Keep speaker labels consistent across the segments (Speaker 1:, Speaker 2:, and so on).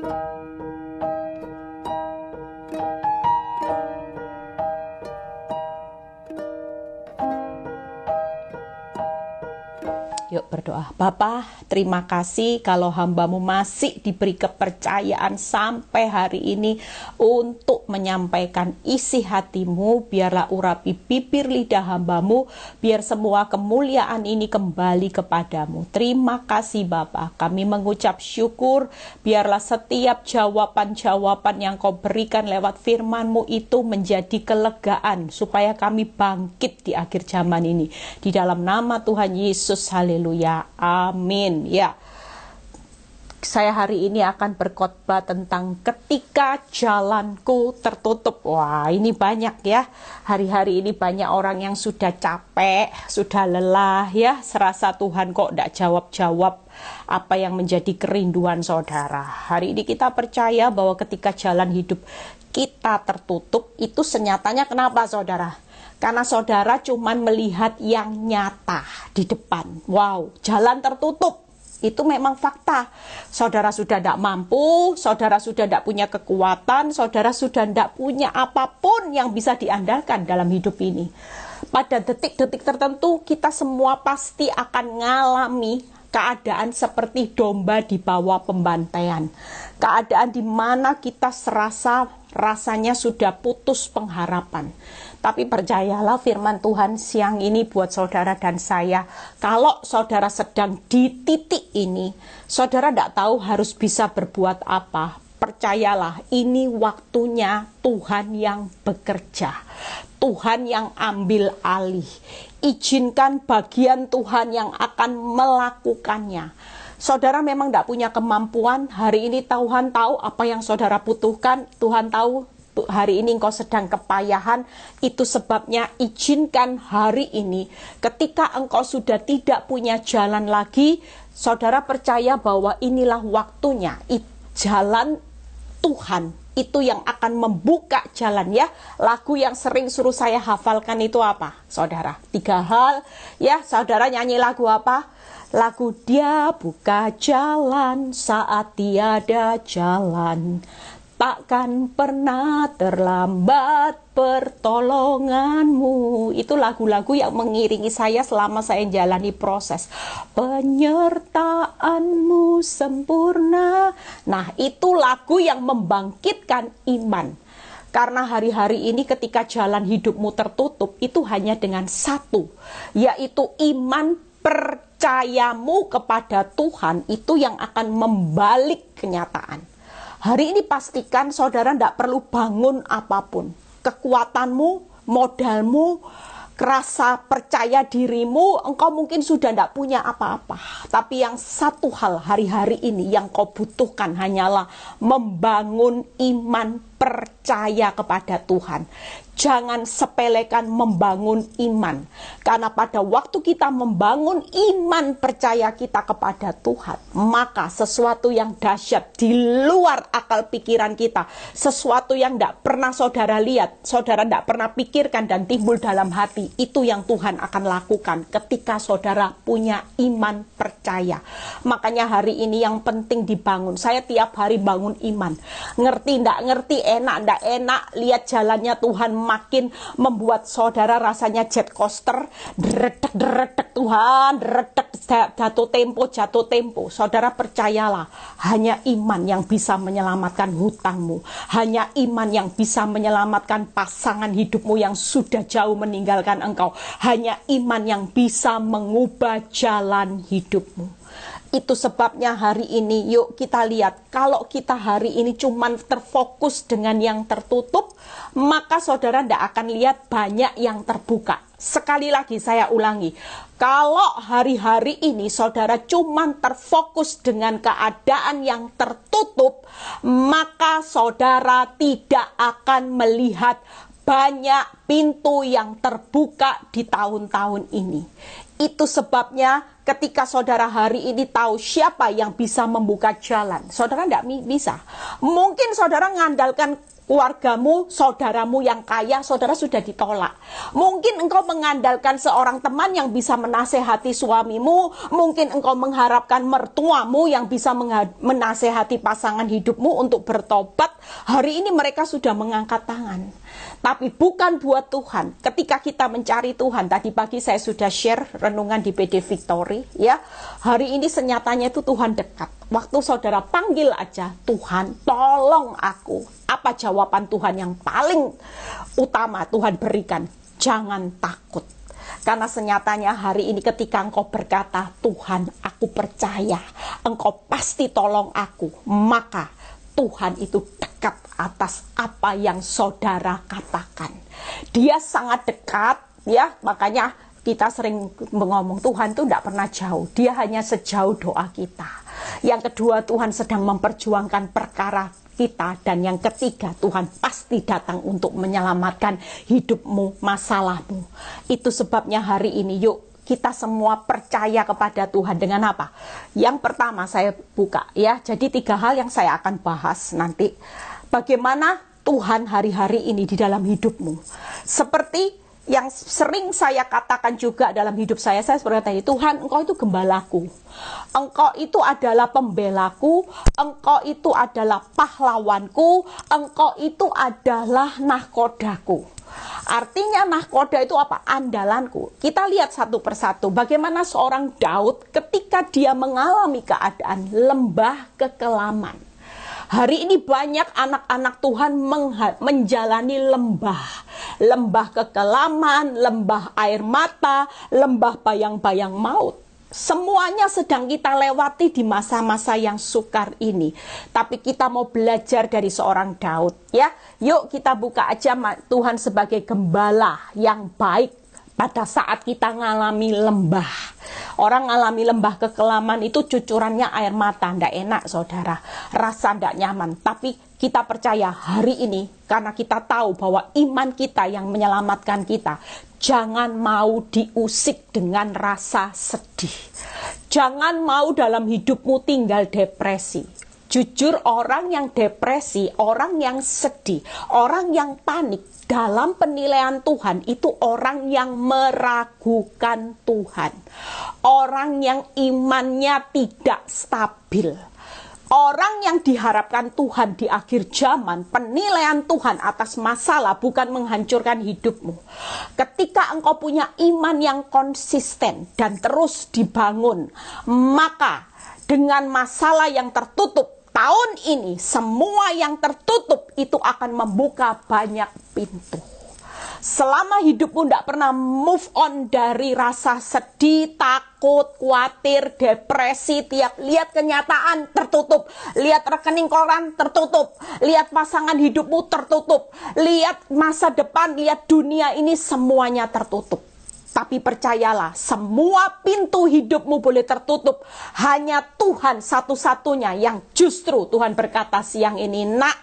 Speaker 1: Thank you. Yuk berdoa. Bapa, terima kasih kalau hambamu masih diberi kepercayaan sampai hari ini untuk menyampaikan isi hatimu. Biarlah urapi bibir lidah hambamu, biar semua kemuliaan ini kembali kepadamu. Terima kasih Bapa. Kami mengucap syukur, biarlah setiap jawaban-jawaban yang kau berikan lewat firmanmu itu menjadi kelegaan supaya kami bangkit di akhir zaman ini. Di dalam nama Tuhan Yesus, haleluya. Haleluya. Amin. Ya. Saya hari ini akan berkhotbah tentang ketika jalanku tertutup. Wah, ini banyak ya. Hari-hari ini banyak orang yang sudah capek, sudah lelah ya, serasa Tuhan kok tidak jawab-jawab apa yang menjadi kerinduan saudara. Hari ini kita percaya bahwa ketika jalan hidup kita tertutup, itu senyatanya kenapa saudara? Karena saudara cuman melihat yang nyata di depan. Wow, jalan tertutup. Itu memang fakta. Saudara sudah tidak mampu, saudara sudah tidak punya kekuatan, saudara sudah tidak punya apapun yang bisa diandalkan dalam hidup ini. Pada detik-detik tertentu, kita semua pasti akan mengalami keadaan seperti domba di bawah pembantaian. Keadaan di mana kita serasa rasanya sudah putus pengharapan. Tapi percayalah firman Tuhan siang ini buat saudara dan saya. Kalau saudara sedang di titik ini, saudara tidak tahu harus bisa berbuat apa. Percayalah, ini waktunya Tuhan yang bekerja. Tuhan yang ambil alih. Izinkan bagian Tuhan yang akan melakukannya. Saudara memang tidak punya kemampuan, hari ini Tuhan tahu apa yang saudara butuhkan, Tuhan tahu hari ini engkau sedang kepayahan, itu sebabnya izinkan hari ini ketika engkau sudah tidak punya jalan lagi, saudara percaya bahwa inilah waktunya. Jalan Tuhan itu yang akan membuka jalan ya. Lagu yang sering suruh saya hafalkan itu apa? Saudara, tiga hal ya. Saudara nyanyi lagu apa? Lagu dia buka jalan saat tiada jalan takkan pernah terlambat pertolonganmu. Itu lagu-lagu yang mengiringi saya selama saya jalani proses. Penyertaanmu sempurna. Nah, itu lagu yang membangkitkan iman. Karena hari-hari ini ketika jalan hidupmu tertutup, itu hanya dengan satu, yaitu iman percayamu kepada Tuhan itu yang akan membalik kenyataan. Hari ini pastikan saudara tidak perlu bangun apapun. Kekuatanmu, modalmu, rasa percaya dirimu, engkau mungkin sudah tidak punya apa-apa. Tapi yang satu hal hari-hari ini yang kau butuhkan hanyalah membangun iman percaya kepada Tuhan jangan sepelekan membangun iman. Karena pada waktu kita membangun iman percaya kita kepada Tuhan, maka sesuatu yang dahsyat di luar akal pikiran kita, sesuatu yang tidak pernah saudara lihat, saudara tidak pernah pikirkan dan timbul dalam hati, itu yang Tuhan akan lakukan ketika saudara punya iman percaya. Makanya hari ini yang penting dibangun. Saya tiap hari bangun iman. Ngerti tidak ngerti, enak tidak enak, lihat jalannya Tuhan makin membuat saudara rasanya jet coaster, deretek deretek Tuhan, deretek jatuh tempo, jatuh tempo. Saudara percayalah, hanya iman yang bisa menyelamatkan hutangmu, hanya iman yang bisa menyelamatkan pasangan hidupmu yang sudah jauh meninggalkan engkau, hanya iman yang bisa mengubah jalan hidupmu. Itu sebabnya hari ini yuk kita lihat kalau kita hari ini cuman terfokus dengan yang tertutup maka saudara tidak akan lihat banyak yang terbuka. Sekali lagi saya ulangi, kalau hari-hari ini saudara cuman terfokus dengan keadaan yang tertutup, maka saudara tidak akan melihat banyak pintu yang terbuka di tahun-tahun ini. Itu sebabnya ketika saudara hari ini tahu siapa yang bisa membuka jalan, saudara tidak bisa. Mungkin saudara mengandalkan keluargamu, saudaramu yang kaya, saudara sudah ditolak. Mungkin engkau mengandalkan seorang teman yang bisa menasehati suamimu, mungkin engkau mengharapkan mertuamu yang bisa menasehati pasangan hidupmu untuk bertobat. Hari ini mereka sudah mengangkat tangan. Tapi bukan buat Tuhan. Ketika kita mencari Tuhan, tadi pagi saya sudah share renungan di PD Victory, ya. Hari ini senyatanya itu Tuhan dekat. Waktu saudara panggil aja, Tuhan tolong aku. Apa jawaban Tuhan yang paling utama Tuhan berikan? Jangan takut. Karena senyatanya hari ini ketika engkau berkata, Tuhan aku percaya, engkau pasti tolong aku, maka Tuhan itu dekat atas apa yang saudara katakan. Dia sangat dekat, ya. Makanya kita sering mengomong Tuhan itu tidak pernah jauh. Dia hanya sejauh doa kita. Yang kedua Tuhan sedang memperjuangkan perkara kita dan yang ketiga Tuhan pasti datang untuk menyelamatkan hidupmu, masalahmu. Itu sebabnya hari ini yuk kita semua percaya kepada Tuhan dengan apa? Yang pertama saya buka ya, jadi tiga hal yang saya akan bahas nanti. Bagaimana Tuhan hari-hari ini di dalam hidupmu? Seperti yang sering saya katakan juga dalam hidup saya, saya sebenarnya tanya, Tuhan engkau itu gembalaku, engkau itu adalah pembelaku, engkau itu adalah pahlawanku, engkau itu adalah nahkodaku. Artinya nahkoda itu apa? Andalanku. Kita lihat satu persatu bagaimana seorang Daud ketika dia mengalami keadaan lembah kekelaman. Hari ini banyak anak-anak Tuhan menjalani lembah. Lembah kekelaman, lembah air mata, lembah bayang-bayang maut semuanya sedang kita lewati di masa-masa yang sukar ini. Tapi kita mau belajar dari seorang Daud, ya. Yuk kita buka aja Tuhan sebagai gembala yang baik pada saat kita ngalami lembah. Orang ngalami lembah kekelaman itu cucurannya air mata, ndak enak saudara. Rasa ndak nyaman, tapi kita percaya hari ini karena kita tahu bahwa iman kita yang menyelamatkan kita. Jangan mau diusik dengan rasa sedih. Jangan mau dalam hidupmu tinggal depresi. Jujur orang yang depresi, orang yang sedih, orang yang panik dalam penilaian Tuhan itu orang yang meragukan Tuhan. Orang yang imannya tidak stabil Orang yang diharapkan Tuhan di akhir zaman, penilaian Tuhan atas masalah bukan menghancurkan hidupmu. Ketika engkau punya iman yang konsisten dan terus dibangun, maka dengan masalah yang tertutup tahun ini, semua yang tertutup itu akan membuka banyak pintu. Selama hidupmu tidak pernah move on dari rasa sedih, takut, khawatir, depresi, tiap lihat kenyataan tertutup, lihat rekening koran tertutup, lihat pasangan hidupmu tertutup, lihat masa depan, lihat dunia ini semuanya tertutup. Tapi percayalah, semua pintu hidupmu boleh tertutup. Hanya Tuhan satu-satunya yang justru Tuhan berkata siang ini, "Nak,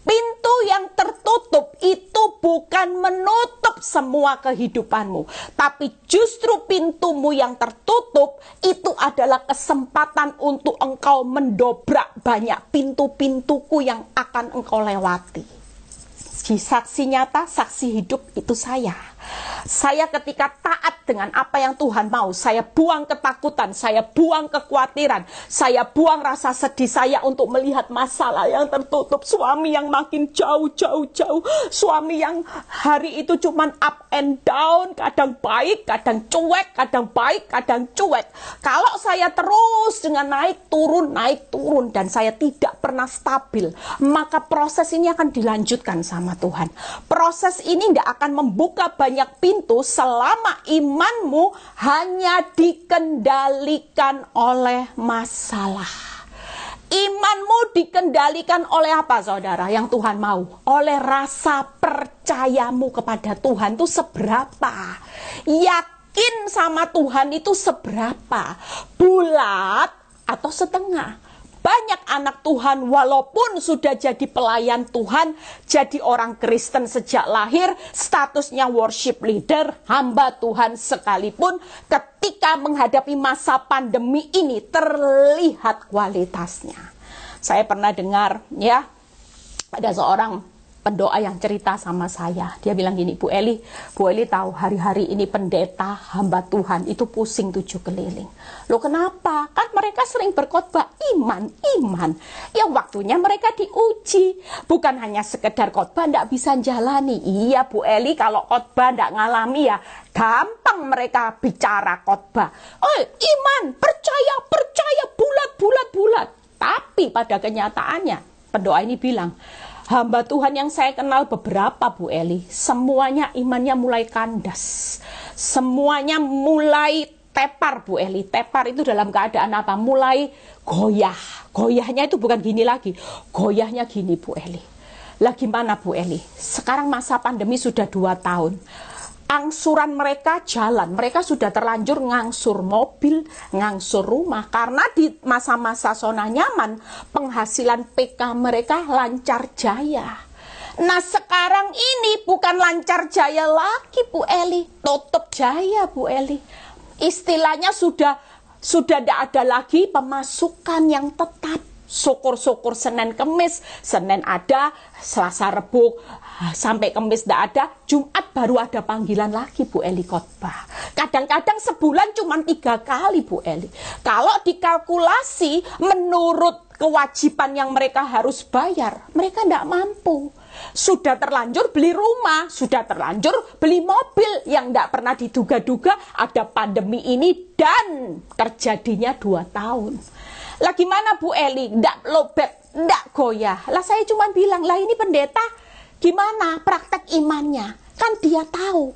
Speaker 1: Pintu yang tertutup itu bukan menutup semua kehidupanmu, tapi justru pintumu yang tertutup itu adalah kesempatan untuk engkau mendobrak banyak pintu-pintuku yang akan engkau lewati. Si saksi nyata, saksi hidup itu saya. Saya ketika taat dengan apa yang Tuhan mau, saya buang ketakutan, saya buang kekhawatiran, saya buang rasa sedih saya untuk melihat masalah yang tertutup, suami yang makin jauh, jauh, jauh, suami yang hari itu cuman up and down, kadang baik, kadang cuek, kadang baik, kadang cuek. Kalau saya terus dengan naik turun, naik turun dan saya tidak pernah stabil, maka proses ini akan dilanjutkan sama Tuhan. Proses ini tidak akan membuka banyak banyak pintu selama imanmu hanya dikendalikan oleh masalah imanmu dikendalikan oleh apa saudara yang Tuhan mau? Oleh rasa percayamu kepada Tuhan itu seberapa? Yakin sama Tuhan itu seberapa? Bulat atau setengah? banyak anak Tuhan walaupun sudah jadi pelayan Tuhan, jadi orang Kristen sejak lahir, statusnya worship leader, hamba Tuhan sekalipun ketika menghadapi masa pandemi ini terlihat kualitasnya. Saya pernah dengar ya ada seorang pendoa yang cerita sama saya. Dia bilang gini, Bu Eli, Bu Eli tahu hari-hari ini pendeta hamba Tuhan itu pusing tujuh keliling. Lo kenapa? Kan mereka sering berkhotbah iman, iman. Yang waktunya mereka diuji. Bukan hanya sekedar khotbah tidak bisa jalani. Iya Bu Eli kalau khotbah tidak ngalami ya gampang mereka bicara khotbah. Oh, iman, percaya, percaya bulat-bulat bulat. Tapi pada kenyataannya pendoa ini bilang, Hamba Tuhan yang saya kenal beberapa Bu Eli, semuanya imannya mulai kandas. Semuanya mulai tepar Bu Eli. Tepar itu dalam keadaan apa? Mulai goyah. Goyahnya itu bukan gini lagi. Goyahnya gini Bu Eli. Lagi mana Bu Eli? Sekarang masa pandemi sudah dua tahun angsuran mereka jalan. Mereka sudah terlanjur ngangsur mobil, ngangsur rumah. Karena di masa-masa zona nyaman, penghasilan PK mereka lancar jaya. Nah sekarang ini bukan lancar jaya lagi Bu Eli, tutup jaya Bu Eli. Istilahnya sudah sudah tidak ada lagi pemasukan yang tetap syukur-syukur Senin Kemis, Senin ada, Selasa Rebuk, sampai Kemis tidak ada, Jumat baru ada panggilan lagi Bu Eli khotbah. Kadang-kadang sebulan cuma tiga kali Bu Eli. Kalau dikalkulasi menurut kewajiban yang mereka harus bayar, mereka tidak mampu. Sudah terlanjur beli rumah, sudah terlanjur beli mobil yang tidak pernah diduga-duga ada pandemi ini dan terjadinya dua tahun. Lah gimana Bu Eli? Ndak lobet, ndak goyah. Lah saya cuma bilang, lah ini pendeta gimana praktek imannya? Kan dia tahu.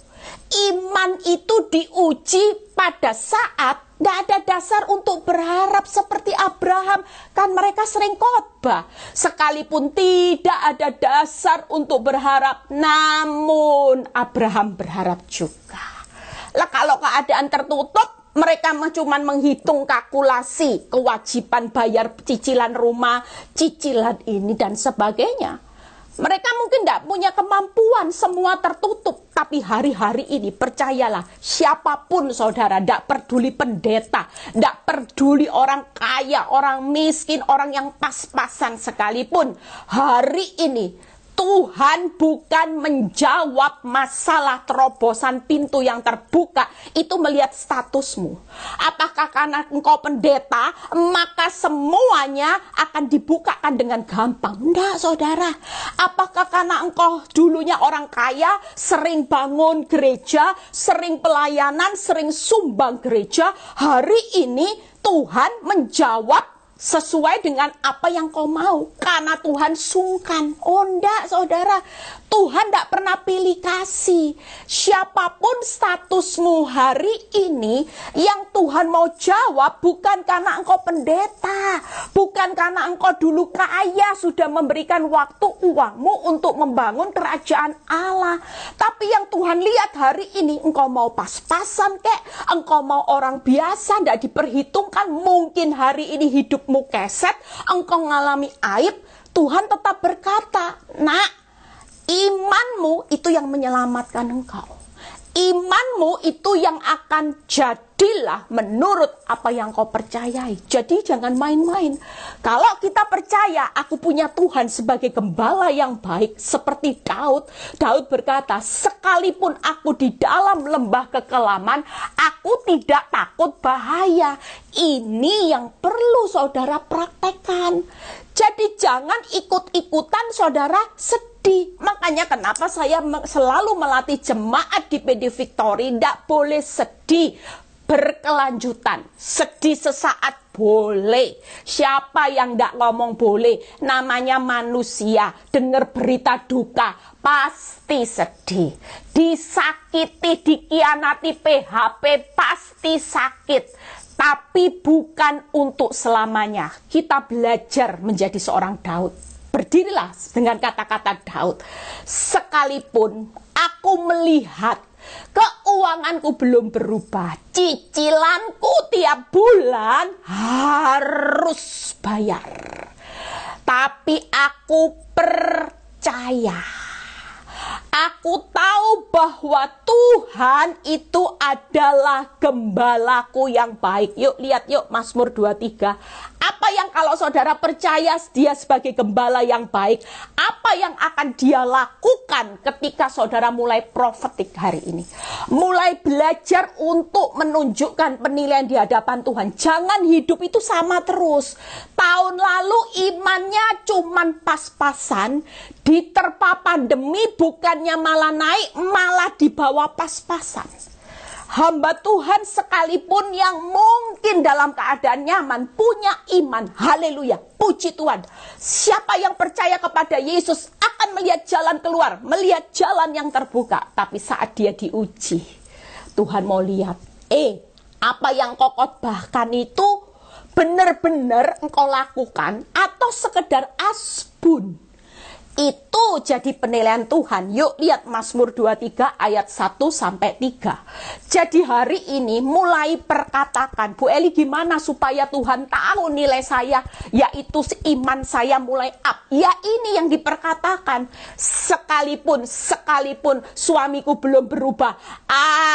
Speaker 1: Iman itu diuji pada saat tidak ada dasar untuk berharap seperti Abraham. Kan mereka sering khotbah. Sekalipun tidak ada dasar untuk berharap. Namun Abraham berharap juga. Lah kalau keadaan tertutup, mereka cuma menghitung kalkulasi kewajiban bayar cicilan rumah, cicilan ini dan sebagainya. Mereka mungkin tidak punya kemampuan, semua tertutup. Tapi hari-hari ini percayalah, siapapun saudara, tidak peduli pendeta, tidak peduli orang kaya, orang miskin, orang yang pas-pasan sekalipun. Hari ini Tuhan bukan menjawab masalah terobosan pintu yang terbuka itu melihat statusmu. Apakah karena engkau pendeta, maka semuanya akan dibukakan dengan gampang? Enggak, Saudara. Apakah karena engkau dulunya orang kaya, sering bangun gereja, sering pelayanan, sering sumbang gereja, hari ini Tuhan menjawab sesuai dengan apa yang kau mau karena Tuhan sungkan. Oh saudara, Tuhan tidak pernah pilih kasih. Siapapun statusmu hari ini, yang Tuhan mau jawab bukan karena engkau pendeta, bukan karena engkau dulu kaya sudah memberikan waktu uangmu untuk membangun kerajaan Allah. Tapi yang Tuhan lihat hari ini, engkau mau pas-pasan kek, engkau mau orang biasa, tidak diperhitungkan, mungkin hari ini hidupmu keset, engkau ngalami aib, Tuhan tetap berkata, nak Imanmu itu yang menyelamatkan engkau. Imanmu itu yang akan jadilah menurut apa yang kau percayai. Jadi jangan main-main. Kalau kita percaya aku punya Tuhan sebagai gembala yang baik seperti Daud. Daud berkata, sekalipun aku di dalam lembah kekelaman, aku tidak takut bahaya. Ini yang perlu saudara praktekkan. Jadi jangan ikut-ikutan saudara sedih. Makanya kenapa saya selalu melatih jemaat di PD Victory tidak boleh sedih berkelanjutan. Sedih sesaat boleh. Siapa yang tidak ngomong boleh? Namanya manusia. Dengar berita duka pasti sedih. Disakiti, dikianati PHP pasti sakit tapi bukan untuk selamanya. Kita belajar menjadi seorang Daud. Berdirilah dengan kata-kata Daud. Sekalipun aku melihat keuanganku belum berubah, cicilanku tiap bulan harus bayar. Tapi aku percaya Aku tahu bahwa Tuhan itu adalah gembalaku yang baik. Yuk lihat yuk Mazmur 23. Apa yang kalau saudara percaya dia sebagai gembala yang baik, apa yang akan dia lakukan ketika saudara mulai profetik hari ini? Mulai belajar untuk menunjukkan penilaian di hadapan Tuhan. Jangan hidup itu sama terus. Tahun lalu imannya cuman pas-pasan, diterpa pandemi bukannya malah naik, malah dibawa pas-pasan hamba Tuhan sekalipun yang mungkin dalam keadaan nyaman punya iman. Haleluya. Puji Tuhan. Siapa yang percaya kepada Yesus akan melihat jalan keluar, melihat jalan yang terbuka. Tapi saat dia diuji, Tuhan mau lihat, eh, apa yang kau khotbahkan itu benar-benar engkau lakukan atau sekedar asbun itu jadi penilaian Tuhan. Yuk lihat Mazmur 23 ayat 1 sampai 3. Jadi hari ini mulai perkatakan, Bu Eli gimana supaya Tuhan tahu nilai saya, yaitu iman saya mulai up. Ya ini yang diperkatakan. Sekalipun, sekalipun suamiku belum berubah,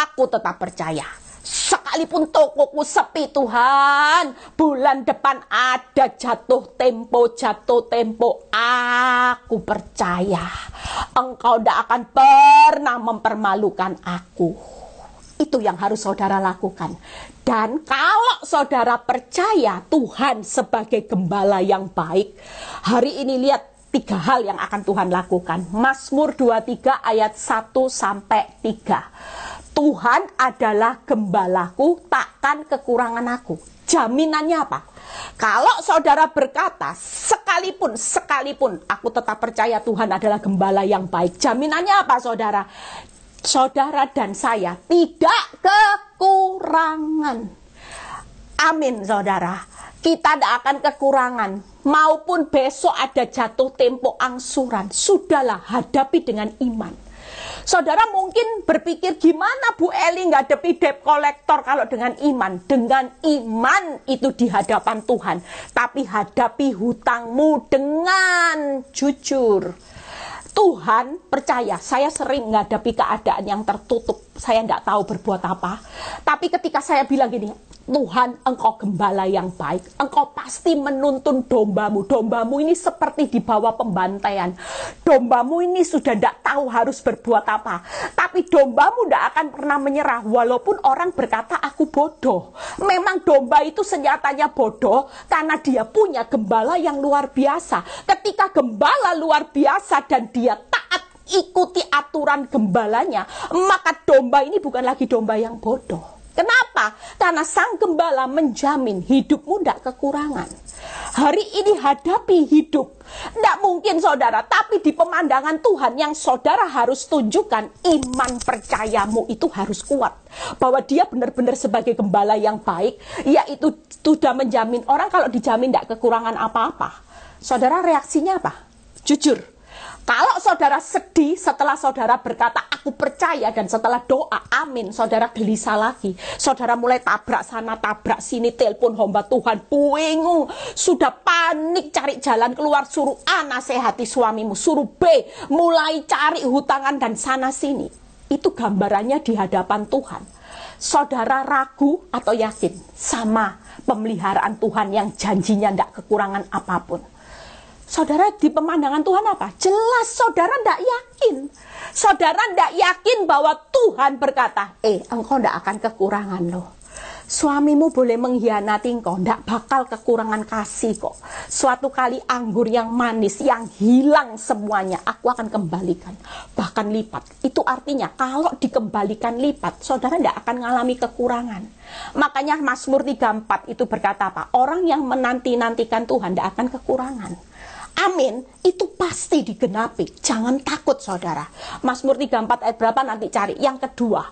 Speaker 1: aku tetap percaya. Sekalipun tokoku sepi Tuhan, bulan depan ada jatuh tempo, jatuh tempo. Aku percaya engkau tidak akan pernah mempermalukan aku. Itu yang harus saudara lakukan. Dan kalau saudara percaya Tuhan sebagai gembala yang baik, hari ini lihat tiga hal yang akan Tuhan lakukan. Mazmur 23 ayat 1 sampai 3. Tuhan adalah gembalaku, takkan kekurangan aku. Jaminannya apa? Kalau saudara berkata, sekalipun, sekalipun aku tetap percaya Tuhan adalah gembala yang baik. Jaminannya apa saudara? Saudara dan saya tidak kekurangan. Amin saudara. Kita tidak akan kekurangan. Maupun besok ada jatuh tempo angsuran. Sudahlah hadapi dengan iman Saudara mungkin berpikir gimana Bu Eli ngadepi debt collector kalau dengan iman. Dengan iman itu di hadapan Tuhan. Tapi hadapi hutangmu dengan jujur. Tuhan percaya, saya sering menghadapi keadaan yang tertutup. Saya tidak tahu berbuat apa. Tapi ketika saya bilang gini, Tuhan engkau gembala yang baik. Engkau pasti menuntun dombamu. Dombamu ini seperti di bawah pembantaian. Dombamu ini sudah tidak tahu harus berbuat apa. Tapi dombamu tidak akan pernah menyerah. Walaupun orang berkata aku bodoh. Memang domba itu senyatanya bodoh. Karena dia punya gembala yang luar biasa. Ketika gembala luar biasa dan dia taat ikuti aturan gembalanya. Maka domba ini bukan lagi domba yang bodoh Kenapa? Karena sang gembala menjamin hidupmu tidak kekurangan. Hari ini hadapi hidup. Tidak mungkin saudara, tapi di pemandangan Tuhan yang saudara harus tunjukkan iman percayamu itu harus kuat. Bahwa dia benar-benar sebagai gembala yang baik, yaitu sudah menjamin orang kalau dijamin tidak kekurangan apa-apa. Saudara reaksinya apa? Jujur, kalau saudara sedih setelah saudara berkata aku percaya dan setelah doa amin, saudara gelisah lagi. Saudara mulai tabrak sana, tabrak sini, telepon hamba Tuhan, puingu. Sudah panik cari jalan keluar, suruh A nasehati suamimu, suruh B mulai cari hutangan dan sana sini. Itu gambarannya di hadapan Tuhan. Saudara ragu atau yakin sama pemeliharaan Tuhan yang janjinya tidak kekurangan apapun. Saudara di pemandangan Tuhan apa? Jelas saudara tidak yakin. Saudara tidak yakin bahwa Tuhan berkata, eh engkau tidak akan kekurangan loh. Suamimu boleh mengkhianati engkau, tidak bakal kekurangan kasih kok. Suatu kali anggur yang manis, yang hilang semuanya, aku akan kembalikan. Bahkan lipat. Itu artinya kalau dikembalikan lipat, saudara tidak akan mengalami kekurangan. Makanya Mazmur 34 itu berkata apa? Orang yang menanti-nantikan Tuhan tidak akan kekurangan amin itu pasti digenapi. Jangan takut saudara. Mazmur 34 ayat berapa nanti cari. Yang kedua,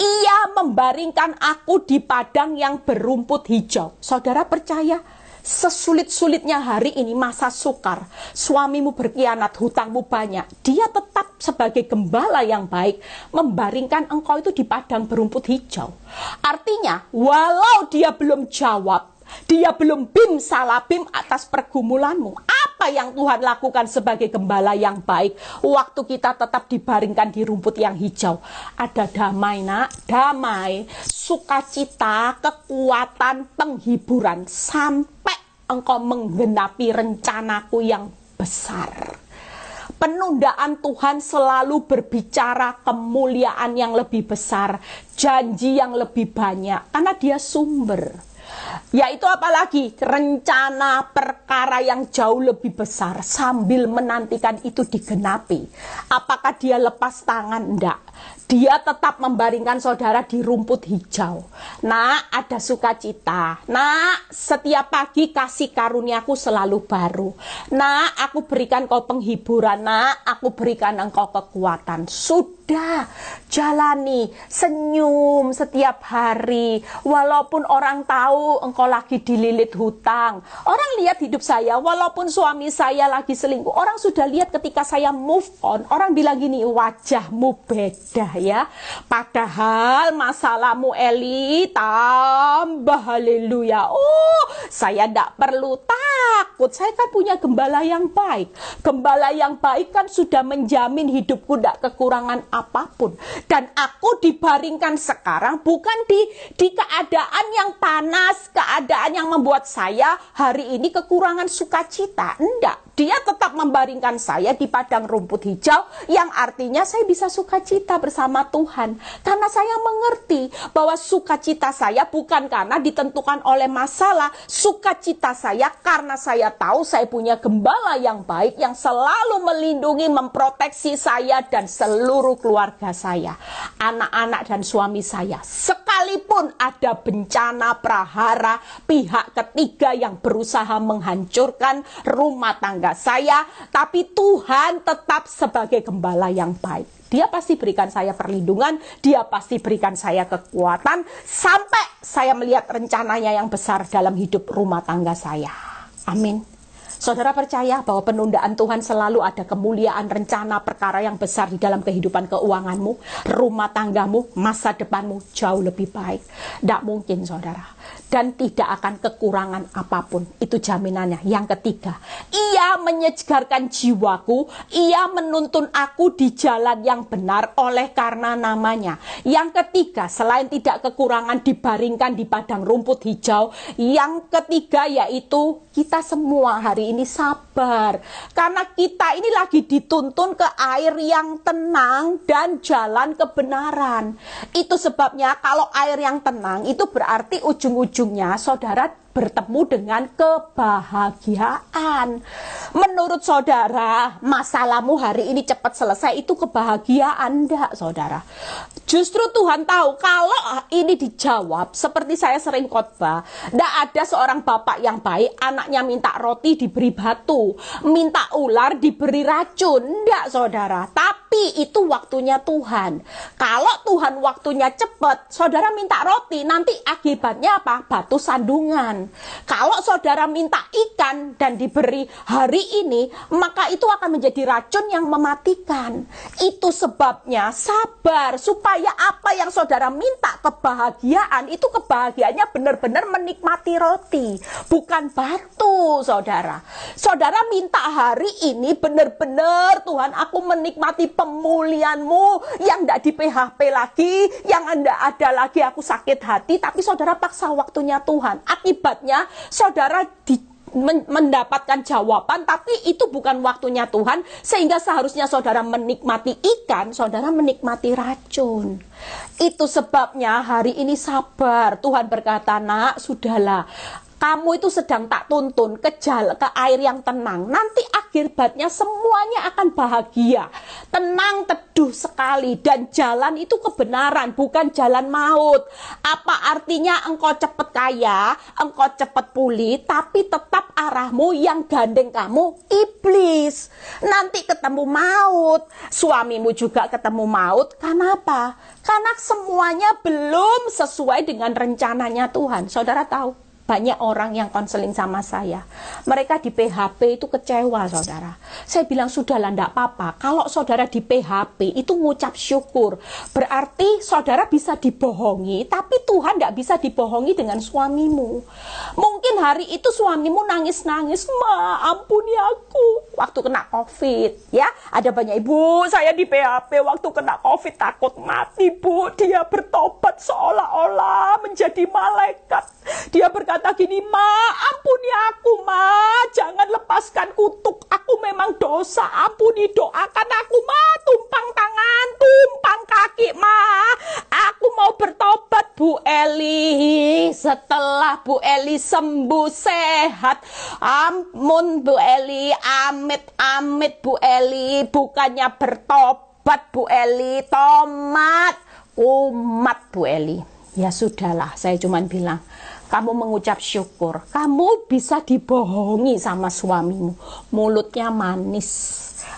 Speaker 1: ia membaringkan aku di padang yang berumput hijau. Saudara percaya? Sesulit-sulitnya hari ini masa sukar, suamimu berkhianat, hutangmu banyak, dia tetap sebagai gembala yang baik membaringkan engkau itu di padang berumput hijau. Artinya, walau dia belum jawab, dia belum bim bim atas pergumulanmu apa yang Tuhan lakukan sebagai gembala yang baik waktu kita tetap dibaringkan di rumput yang hijau ada damai nak damai sukacita kekuatan penghiburan sampai engkau menggenapi rencanaku yang besar penundaan Tuhan selalu berbicara kemuliaan yang lebih besar, janji yang lebih banyak, karena Dia sumber. Yaitu apalagi rencana perkara yang jauh lebih besar sambil menantikan itu digenapi. Apakah dia lepas tangan? Enggak. Dia tetap membaringkan saudara di rumput hijau. nah ada sukacita. nah setiap pagi kasih karuniaku selalu baru. nah aku berikan kau penghiburan. nah aku berikan engkau kekuatan. Sudah ada. Jalani, senyum setiap hari. Walaupun orang tahu engkau lagi dililit hutang. Orang lihat hidup saya, walaupun suami saya lagi selingkuh. Orang sudah lihat ketika saya move on. Orang bilang gini, wajahmu beda ya. Padahal masalahmu Eli tambah haleluya. Oh, saya tidak perlu takut. Saya kan punya gembala yang baik. Gembala yang baik kan sudah menjamin hidupku tidak kekurangan apapun. Dan aku dibaringkan sekarang bukan di di keadaan yang panas, keadaan yang membuat saya hari ini kekurangan sukacita. Enggak, dia tetap membaringkan saya di padang rumput hijau yang artinya saya bisa sukacita bersama Tuhan karena saya mengerti bahwa sukacita saya bukan karena ditentukan oleh masalah sukacita saya karena saya tahu saya punya gembala yang baik yang selalu melindungi memproteksi saya dan seluruh keluarga saya anak-anak dan suami saya sekalipun ada bencana prahara pihak ketiga yang berusaha menghancurkan rumah tangga saya, tapi Tuhan tetap sebagai gembala yang baik. Dia pasti berikan saya perlindungan, dia pasti berikan saya kekuatan sampai saya melihat rencananya yang besar dalam hidup rumah tangga saya. Amin. Saudara percaya bahwa penundaan Tuhan selalu ada kemuliaan rencana perkara yang besar di dalam kehidupan keuanganmu, rumah tanggamu, masa depanmu jauh lebih baik. Tidak mungkin saudara dan tidak akan kekurangan apapun. Itu jaminannya. Yang ketiga, ia menyegarkan jiwaku, ia menuntun aku di jalan yang benar oleh karena namanya. Yang ketiga, selain tidak kekurangan dibaringkan di padang rumput hijau, yang ketiga yaitu kita semua hari ini sabar. Karena kita ini lagi dituntun ke air yang tenang dan jalan kebenaran. Itu sebabnya kalau air yang tenang itu berarti ujung-ujung ujungnya saudara bertemu dengan kebahagiaan. Menurut saudara, masalahmu hari ini cepat selesai itu kebahagiaan enggak, saudara? Justru Tuhan tahu kalau ini dijawab, seperti saya sering khotbah, enggak ada seorang bapak yang baik, anaknya minta roti diberi batu, minta ular diberi racun, enggak, saudara? Tapi tapi itu waktunya Tuhan. Kalau Tuhan waktunya cepat, saudara minta roti, nanti akibatnya apa? Batu sandungan. Kalau saudara minta ikan dan diberi hari ini, maka itu akan menjadi racun yang mematikan. Itu sebabnya sabar supaya apa yang saudara minta kebahagiaan itu kebahagiaannya benar-benar menikmati roti, bukan batu, saudara. Saudara minta hari ini benar-benar Tuhan aku menikmati pemulihanmu yang tidak di PHP lagi, yang anda ada lagi aku sakit hati, tapi saudara paksa waktunya Tuhan. Akibatnya saudara di mendapatkan jawaban tapi itu bukan waktunya Tuhan sehingga seharusnya saudara menikmati ikan saudara menikmati racun itu sebabnya hari ini sabar Tuhan berkata nak sudahlah kamu itu sedang tak tuntun ke jal ke air yang tenang. Nanti akibatnya semuanya akan bahagia, tenang, teduh sekali dan jalan itu kebenaran bukan jalan maut. Apa artinya engkau cepat kaya, engkau cepat pulih, tapi tetap arahmu yang gandeng kamu iblis. Nanti ketemu maut, suamimu juga ketemu maut. Kenapa? Karena semuanya belum sesuai dengan rencananya Tuhan. Saudara tahu? banyak orang yang konseling sama saya. Mereka di PHP itu kecewa, saudara. Saya bilang, sudahlah, tidak apa-apa. Kalau saudara di PHP itu ngucap syukur. Berarti saudara bisa dibohongi, tapi Tuhan tidak bisa dibohongi dengan suamimu. Mungkin hari itu suamimu nangis-nangis, ma ampuni aku. Waktu kena COVID, ya. Ada banyak ibu, saya di PHP waktu kena COVID takut mati, bu. Dia bertobat seolah-olah menjadi malaikat. Dia berkata, berkata gini, Ma, ampuni aku, Ma. Jangan lepaskan kutuk. Aku memang dosa. Ampuni doakan aku, Ma. Tumpang tangan, tumpang kaki, Ma. Aku mau bertobat, Bu Eli. Setelah Bu Eli sembuh sehat. Ampun, Bu Eli. Amit, amit, Bu Eli. Bukannya bertobat, Bu Eli. Tomat, umat, Bu Eli. Ya sudahlah, saya cuma bilang, kamu mengucap syukur, kamu bisa dibohongi sama suamimu. Mulutnya manis.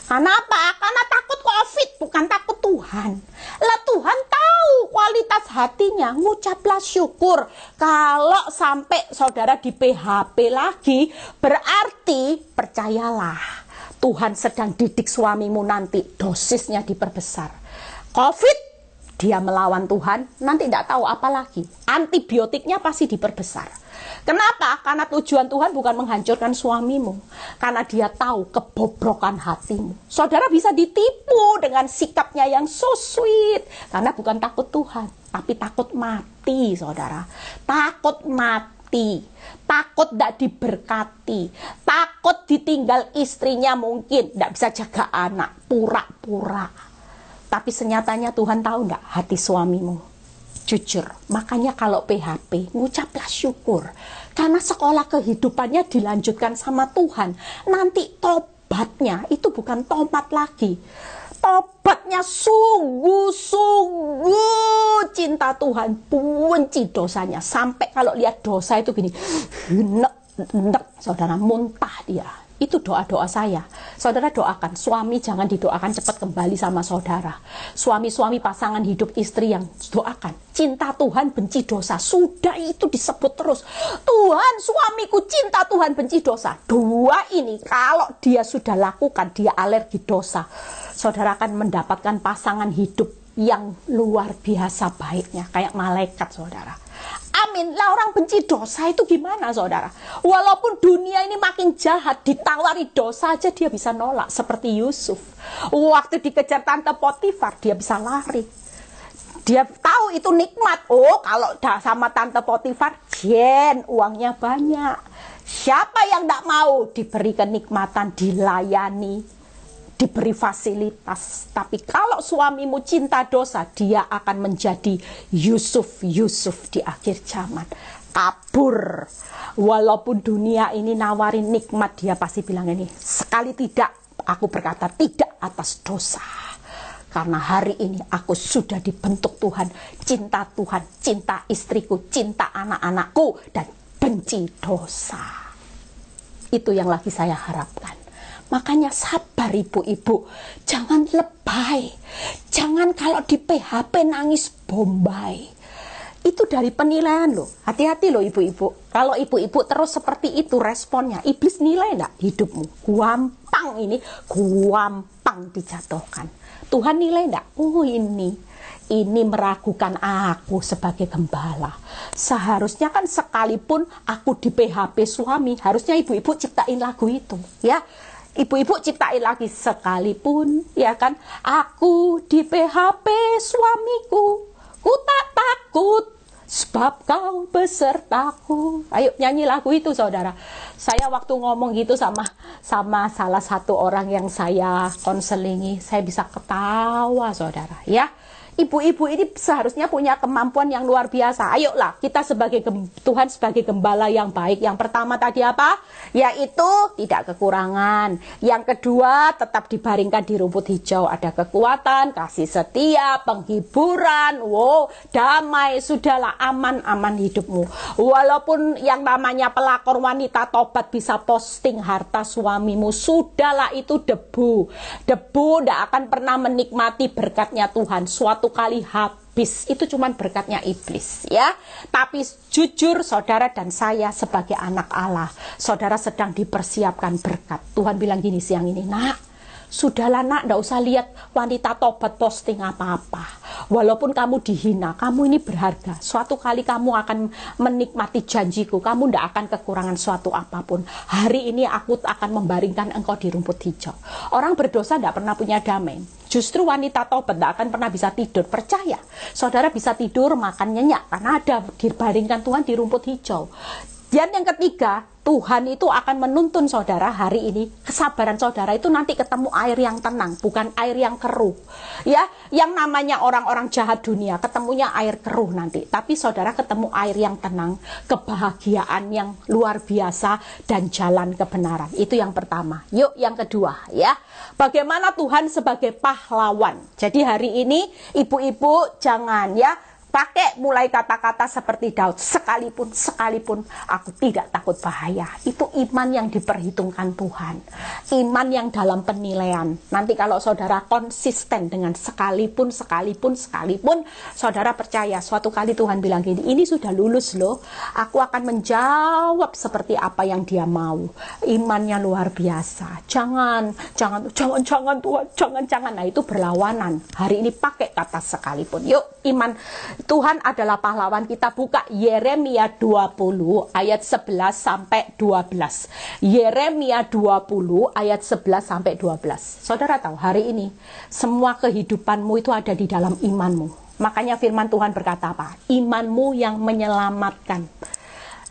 Speaker 1: Karena apa? Karena takut COVID, bukan takut Tuhan. Lah Tuhan tahu kualitas hatinya, ngucaplah syukur. Kalau sampai saudara di PHP lagi, berarti percayalah. Tuhan sedang didik suamimu nanti, dosisnya diperbesar. COVID dia melawan Tuhan, nanti tidak tahu apa lagi. Antibiotiknya pasti diperbesar. Kenapa? Karena tujuan Tuhan bukan menghancurkan suamimu. Karena dia tahu kebobrokan hatimu. Saudara bisa ditipu dengan sikapnya yang so sweet. Karena bukan takut Tuhan, tapi takut mati, saudara. Takut mati. Takut tidak diberkati. Takut ditinggal istrinya mungkin. Tidak bisa jaga anak. Pura-pura tapi senyatanya Tuhan tahu nggak hati suamimu? Jujur, makanya kalau PHP, ngucaplah syukur. Karena sekolah kehidupannya dilanjutkan sama Tuhan. Nanti tobatnya itu bukan tobat lagi. Tobatnya sungguh-sungguh cinta Tuhan. Benci dosanya. Sampai kalau lihat dosa itu gini. Nek, nek, saudara muntah dia itu doa-doa saya. Saudara doakan, suami jangan didoakan cepat kembali sama saudara. Suami-suami pasangan hidup istri yang doakan. Cinta Tuhan benci dosa. Sudah itu disebut terus. Tuhan suamiku cinta Tuhan benci dosa. Dua ini kalau dia sudah lakukan, dia alergi dosa. Saudara akan mendapatkan pasangan hidup yang luar biasa baiknya. Kayak malaikat saudara amin lah orang benci dosa itu gimana saudara walaupun dunia ini makin jahat ditawari dosa aja dia bisa nolak seperti Yusuf waktu dikejar tante Potifar dia bisa lari dia tahu itu nikmat oh kalau dah sama tante Potifar jen uangnya banyak siapa yang tidak mau diberi kenikmatan dilayani diberi fasilitas. Tapi kalau suamimu cinta dosa, dia akan menjadi Yusuf-Yusuf di akhir zaman. Kabur. Walaupun dunia ini nawarin nikmat, dia pasti bilang ini, sekali tidak, aku berkata tidak atas dosa. Karena hari ini aku sudah dibentuk Tuhan, cinta Tuhan, cinta istriku, cinta anak-anakku, dan benci dosa. Itu yang lagi saya harapkan. Makanya sabar ibu-ibu, jangan lebay. Jangan kalau di PHP nangis bombay. Itu dari penilaian loh. Hati-hati loh ibu-ibu. Kalau ibu-ibu terus seperti itu responnya, iblis nilai enggak hidupmu. Guampang ini, guampang dijatuhkan. Tuhan nilai enggak? Oh ini, ini meragukan aku sebagai gembala. Seharusnya kan sekalipun aku di PHP suami, harusnya ibu-ibu ciptain lagu itu, ya. Ibu-ibu ciptain lagi sekalipun, ya kan? Aku di PHP suamiku, ku tak takut sebab kau besertaku. Ayo nyanyi lagu itu saudara. Saya waktu ngomong gitu sama sama salah satu orang yang saya konselingi, saya bisa ketawa saudara, ya ibu-ibu ini seharusnya punya kemampuan yang luar biasa. Ayolah, kita sebagai Tuhan sebagai gembala yang baik. Yang pertama tadi apa? Yaitu tidak kekurangan. Yang kedua, tetap dibaringkan di rumput hijau. Ada kekuatan, kasih setia, penghiburan, wow, damai, sudahlah aman-aman hidupmu. Walaupun yang namanya pelakor wanita tobat bisa posting harta suamimu, sudahlah itu debu. Debu tidak akan pernah menikmati berkatnya Tuhan. Suatu satu kali habis itu cuman berkatnya iblis ya tapi jujur saudara dan saya sebagai anak Allah saudara sedang dipersiapkan berkat Tuhan bilang gini siang ini nak Sudahlah nak, tidak usah lihat wanita tobat posting apa-apa. Walaupun kamu dihina, kamu ini berharga. Suatu kali kamu akan menikmati janjiku. Kamu tidak akan kekurangan suatu apapun. Hari ini aku akan membaringkan engkau di rumput hijau. Orang berdosa tidak pernah punya damai. Justru wanita tobat tidak akan pernah bisa tidur. Percaya, saudara bisa tidur makan nyenyak karena ada dibaringkan Tuhan di rumput hijau. Dan yang ketiga, Tuhan itu akan menuntun saudara hari ini. Kesabaran saudara itu nanti ketemu air yang tenang, bukan air yang keruh. Ya, yang namanya orang-orang jahat dunia ketemunya air keruh nanti. Tapi saudara ketemu air yang tenang, kebahagiaan yang luar biasa dan jalan kebenaran. Itu yang pertama. Yuk yang kedua ya. Bagaimana Tuhan sebagai pahlawan. Jadi hari ini ibu-ibu jangan ya Pakai mulai kata-kata seperti Daud, sekalipun, sekalipun aku tidak takut bahaya. Itu iman yang diperhitungkan Tuhan. Iman yang dalam penilaian. Nanti kalau saudara konsisten dengan sekalipun, sekalipun, sekalipun, saudara percaya suatu kali Tuhan bilang gini, ini sudah lulus loh, aku akan menjawab seperti apa yang dia mau. Imannya luar biasa. Jangan, jangan, jangan, jangan Tuhan, jangan, jangan. Nah itu berlawanan. Hari ini pakai kata sekalipun. Yuk iman Tuhan adalah pahlawan kita buka Yeremia 20 ayat 11 sampai 12 Yeremia 20 ayat 11 sampai 12 saudara tahu hari ini semua kehidupanmu itu ada di dalam imanmu makanya firman Tuhan berkata apa imanmu yang menyelamatkan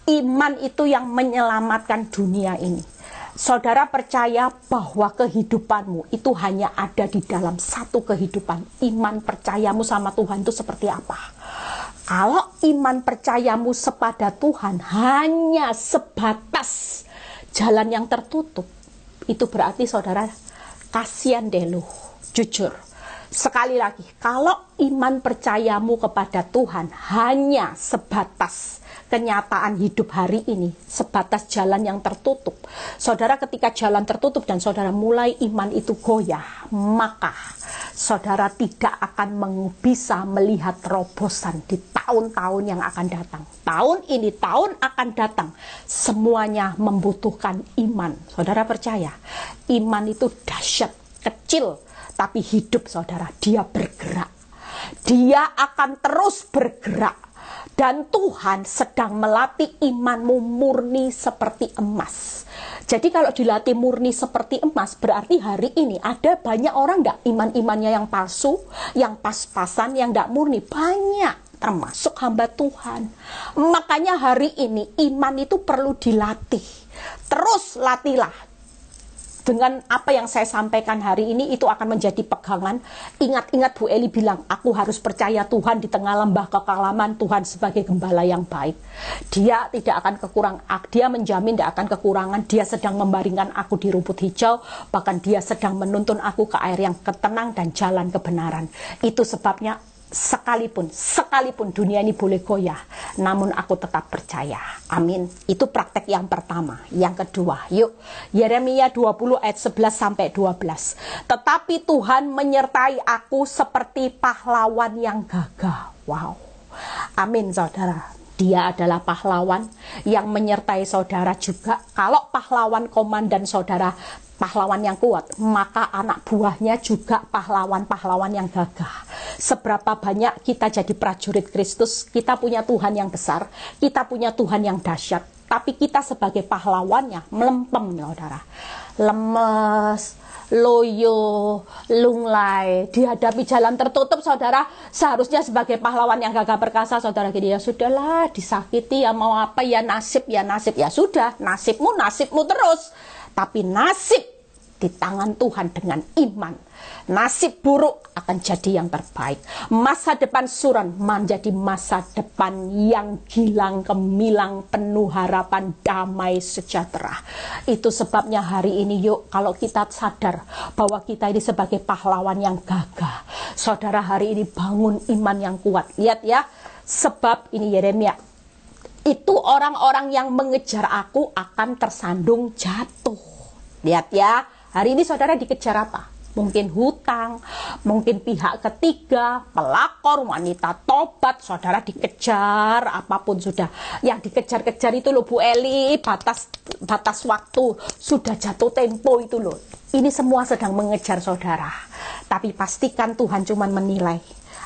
Speaker 1: iman itu yang menyelamatkan dunia ini saudara percaya bahwa kehidupanmu itu hanya ada di dalam satu kehidupan. Iman percayamu sama Tuhan itu seperti apa? Kalau iman percayamu kepada Tuhan hanya sebatas jalan yang tertutup, itu berarti saudara kasihan deh lu, jujur. Sekali lagi, kalau iman percayamu kepada Tuhan hanya sebatas kenyataan hidup hari ini sebatas jalan yang tertutup. Saudara ketika jalan tertutup dan saudara mulai iman itu goyah, maka saudara tidak akan bisa melihat terobosan di tahun-tahun yang akan datang. Tahun ini, tahun akan datang, semuanya membutuhkan iman. Saudara percaya, iman itu dahsyat, kecil, tapi hidup saudara, dia bergerak. Dia akan terus bergerak dan Tuhan sedang melatih imanmu murni seperti emas. Jadi kalau dilatih murni seperti emas, berarti hari ini ada banyak orang nggak iman-imannya yang palsu, yang pas-pasan, yang nggak murni. Banyak, termasuk hamba Tuhan. Makanya hari ini iman itu perlu dilatih. Terus latilah, dengan apa yang saya sampaikan hari ini itu akan menjadi pegangan. Ingat-ingat Bu Eli bilang, aku harus percaya Tuhan di tengah lembah kekalaman Tuhan sebagai gembala yang baik. Dia tidak akan kekurangan, dia menjamin tidak akan kekurangan. Dia sedang membaringkan aku di rumput hijau, bahkan dia sedang menuntun aku ke air yang ketenang dan jalan kebenaran. Itu sebabnya sekalipun, sekalipun dunia ini boleh goyah, namun aku tetap percaya. Amin. Itu praktek yang pertama. Yang kedua, yuk. Yeremia 20 ayat 11 sampai 12. Tetapi Tuhan menyertai aku seperti pahlawan yang gagah. Wow. Amin, saudara dia adalah pahlawan yang menyertai saudara juga. Kalau pahlawan komandan saudara pahlawan yang kuat, maka anak buahnya juga pahlawan-pahlawan yang gagah. Seberapa banyak kita jadi prajurit Kristus, kita punya Tuhan yang besar, kita punya Tuhan yang dahsyat, tapi kita sebagai pahlawannya melempem, saudara lemes, loyo, lunglai, dihadapi jalan tertutup saudara, seharusnya sebagai pahlawan yang gagah perkasa saudara gini ya sudahlah disakiti ya mau apa ya nasib ya nasib ya sudah nasibmu nasibmu terus tapi nasib di tangan Tuhan dengan iman Nasib buruk akan jadi yang terbaik. Masa depan suran menjadi masa depan yang hilang kemilang penuh harapan damai sejahtera. Itu sebabnya hari ini yuk kalau kita sadar bahwa kita ini sebagai pahlawan yang gagah. Saudara hari ini bangun iman yang kuat. Lihat ya, sebab ini Yeremia itu orang-orang yang mengejar aku akan tersandung jatuh. Lihat ya, hari ini saudara dikejar apa? mungkin hutang, mungkin pihak ketiga, pelakor, wanita tobat, saudara dikejar, apapun sudah. Yang dikejar-kejar itu loh Bu Eli, batas batas waktu sudah jatuh tempo itu loh. Ini semua sedang mengejar saudara. Tapi pastikan Tuhan cuman menilai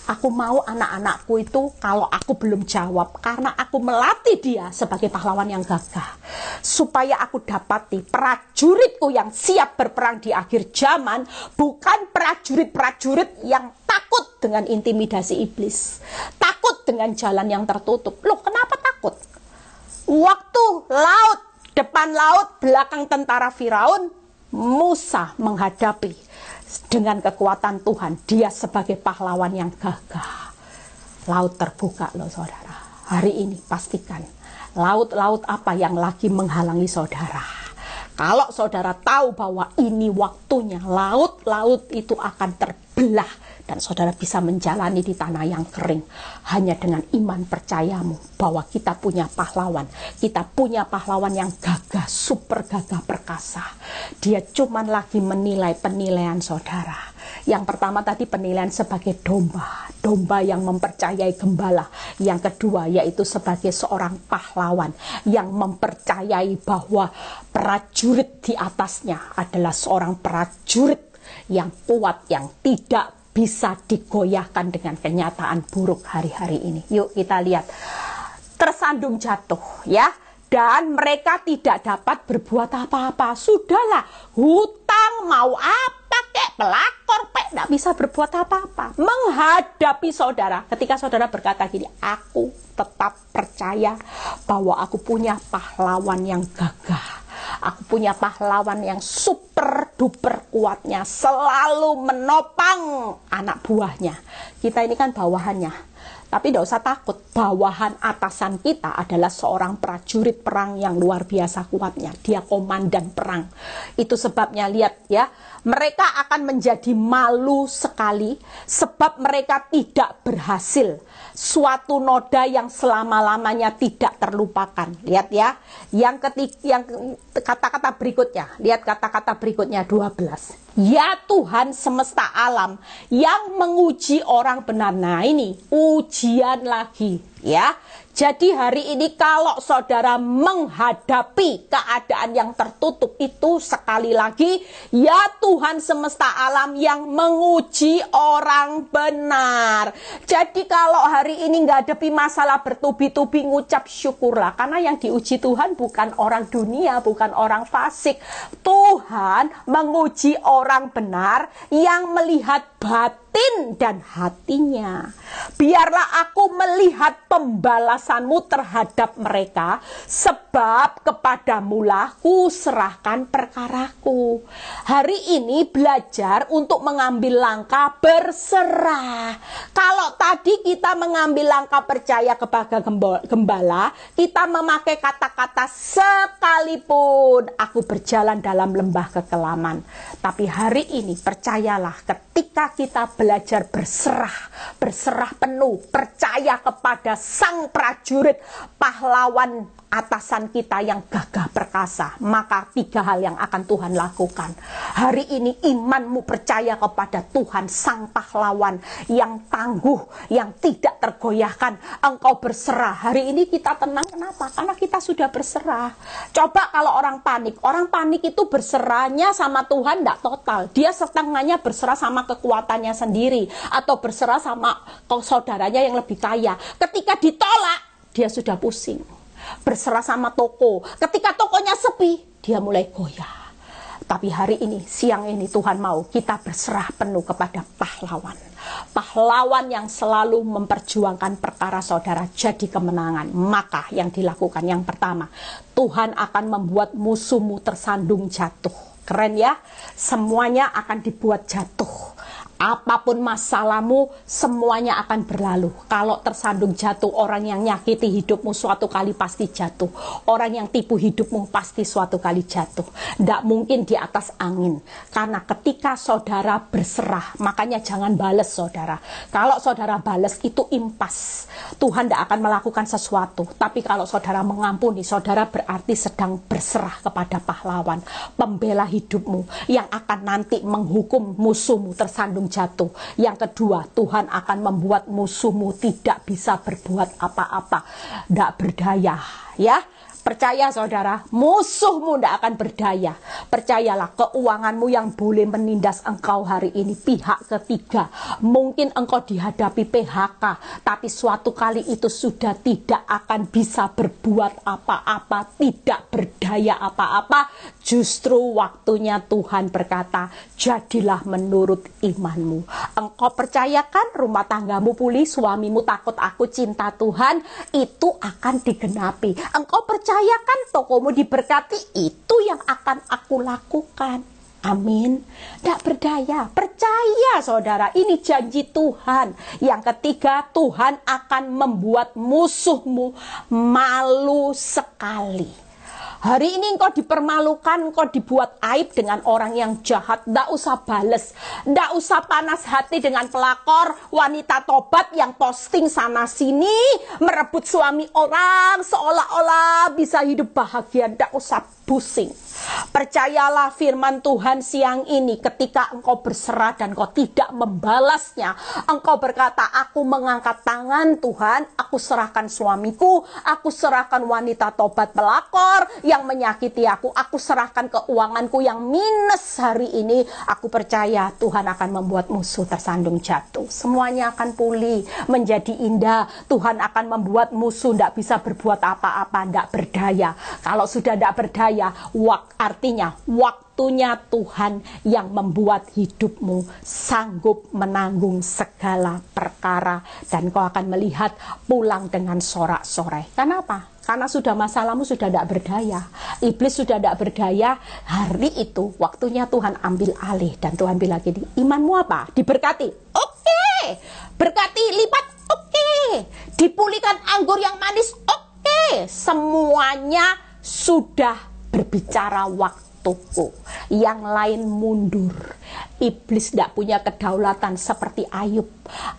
Speaker 1: Aku mau anak-anakku itu kalau aku belum jawab karena aku melatih dia sebagai pahlawan yang gagah. Supaya aku dapati prajuritku yang siap berperang di akhir zaman bukan prajurit-prajurit yang takut dengan intimidasi iblis. Takut dengan jalan yang tertutup. Loh, kenapa takut? Waktu laut, depan laut, belakang tentara Firaun, Musa menghadapi dengan kekuatan Tuhan dia sebagai pahlawan yang gagah laut terbuka loh saudara hari ini pastikan laut-laut apa yang lagi menghalangi saudara kalau saudara tahu bahwa ini waktunya laut-laut itu akan terbelah dan saudara bisa menjalani di tanah yang kering hanya dengan iman percayamu bahwa kita punya pahlawan kita punya pahlawan yang gagah super gagah perkasa dia cuman lagi menilai penilaian saudara yang pertama tadi penilaian sebagai domba domba yang mempercayai gembala yang kedua yaitu sebagai seorang pahlawan yang mempercayai bahwa prajurit di atasnya adalah seorang prajurit yang kuat, yang tidak bisa digoyahkan dengan kenyataan buruk hari-hari ini. Yuk kita lihat. Tersandung jatuh ya dan mereka tidak dapat berbuat apa-apa. Sudahlah, hutang mau apa kek, pelakor pek, tidak bisa berbuat apa-apa. Menghadapi saudara, ketika saudara berkata gini, aku tetap percaya bahwa aku punya pahlawan yang gagah Aku punya pahlawan yang super duper kuatnya, selalu menopang anak buahnya. Kita ini kan bawahannya. Tapi tidak usah takut, bawahan atasan kita adalah seorang prajurit perang yang luar biasa kuatnya. Dia komandan perang. Itu sebabnya lihat ya, mereka akan menjadi malu sekali sebab mereka tidak berhasil. Suatu noda yang selama-lamanya tidak terlupakan. Lihat ya. Yang ketiga yang kata-kata berikutnya. Lihat kata-kata berikutnya 12. Ya Tuhan semesta alam yang menguji orang benar. Nah, ini ujian lagi ya. Jadi hari ini kalau saudara menghadapi keadaan yang tertutup itu sekali lagi ya Tuhan semesta alam yang menguji orang benar. Jadi kalau hari ini nggak hadapi masalah bertubi-tubi ngucap syukurlah karena yang diuji Tuhan bukan orang dunia, bukan orang fasik. Tuhan menguji orang benar yang melihat batin dan hatinya. Biarlah aku melihat pembalasanmu terhadap mereka, sebab kepadamulah ku serahkan perkaraku. Hari ini belajar untuk mengambil langkah berserah. Kalau tadi kita mengambil langkah percaya kepada gembala, kita memakai kata-kata sekalipun aku berjalan dalam lembah kekelaman tapi hari ini percayalah ketika kita belajar berserah, berserah penuh, percaya kepada sang prajurit pahlawan atasan kita yang gagah perkasa, maka tiga hal yang akan Tuhan lakukan. Hari ini imanmu percaya kepada Tuhan sang pahlawan yang tangguh, yang tidak tergoyahkan. Engkau berserah. Hari ini kita tenang kenapa? Karena kita sudah berserah. Coba kalau orang panik, orang panik itu berserahnya sama Tuhan tidak total. Dia setengahnya berserah sama kekuatannya sendiri atau berserah sama saudaranya yang lebih kaya. Ketika ditolak, dia sudah pusing berserah sama toko. Ketika tokonya sepi, dia mulai goyah. Tapi hari ini, siang ini Tuhan mau kita berserah penuh kepada pahlawan. Pahlawan yang selalu memperjuangkan perkara saudara jadi kemenangan. Maka yang dilakukan yang pertama, Tuhan akan membuat musuhmu tersandung jatuh. Keren ya, semuanya akan dibuat jatuh Apapun masalahmu, semuanya akan berlalu. Kalau tersandung jatuh, orang yang nyakiti hidupmu suatu kali pasti jatuh. Orang yang tipu hidupmu pasti suatu kali jatuh. Tidak mungkin di atas angin. Karena ketika saudara berserah, makanya jangan bales saudara. Kalau saudara bales itu impas. Tuhan tidak akan melakukan sesuatu. Tapi kalau saudara mengampuni, saudara berarti sedang berserah kepada pahlawan. Pembela hidupmu yang akan nanti menghukum musuhmu tersandung langsung jatuh. Yang kedua, Tuhan akan membuat musuhmu tidak bisa berbuat apa-apa, tidak berdaya, ya. Percaya saudara, musuhmu tidak akan berdaya. Percayalah keuanganmu yang boleh menindas engkau hari ini. Pihak ketiga, mungkin engkau dihadapi PHK. Tapi suatu kali itu sudah tidak akan bisa berbuat apa-apa. Tidak berdaya apa-apa. Justru waktunya Tuhan berkata, jadilah menurut imanmu. Engkau percayakan rumah tanggamu pulih, suamimu takut aku cinta Tuhan. Itu akan digenapi. Engkau percaya percayakan tokomu diberkati, itu yang akan aku lakukan. Amin. Tak berdaya, percaya saudara, ini janji Tuhan. Yang ketiga, Tuhan akan membuat musuhmu malu sekali. Hari ini engkau dipermalukan, engkau dibuat aib dengan orang yang jahat. tidak usah bales, tidak usah panas hati dengan pelakor wanita tobat yang posting sana sini merebut suami orang seolah-olah bisa hidup bahagia. tidak usah pusing. Percayalah firman Tuhan siang ini ketika engkau berserah dan engkau tidak membalasnya. Engkau berkata, aku mengangkat tangan Tuhan, aku serahkan suamiku, aku serahkan wanita tobat pelakor yang menyakiti aku, aku serahkan keuanganku yang minus hari ini. Aku percaya Tuhan akan membuat musuh tersandung jatuh. Semuanya akan pulih, menjadi indah. Tuhan akan membuat musuh tidak bisa berbuat apa-apa, tidak berdaya. Kalau sudah tidak berdaya, percaya wak artinya waktunya Tuhan yang membuat hidupmu sanggup menanggung segala perkara dan kau akan melihat pulang dengan sorak-sorai. Kenapa? karena sudah masalahmu sudah tidak berdaya. Iblis sudah tidak berdaya. Hari itu waktunya Tuhan ambil alih dan Tuhan bilang gini, imanmu apa? Diberkati. Oke. Okay. Berkati lipat. Oke. Dipulihkan anggur yang manis. Oke. Okay. Semuanya sudah berbicara waktuku. Yang lain mundur. Iblis tidak punya kedaulatan seperti Ayub.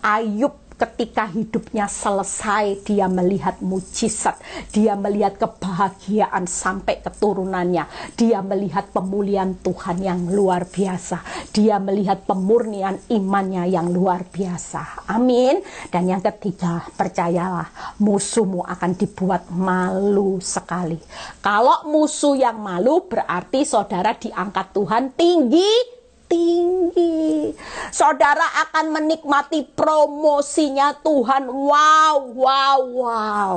Speaker 1: Ayub ketika hidupnya selesai dia melihat mujizat, dia melihat kebahagiaan sampai keturunannya, dia melihat pemulihan Tuhan yang luar biasa, dia melihat pemurnian imannya yang luar biasa. Amin. Dan yang ketiga, percayalah musuhmu akan dibuat malu sekali. Kalau musuh yang malu berarti saudara diangkat Tuhan tinggi tinggi. Saudara akan menikmati promosinya Tuhan. Wow, wow, wow.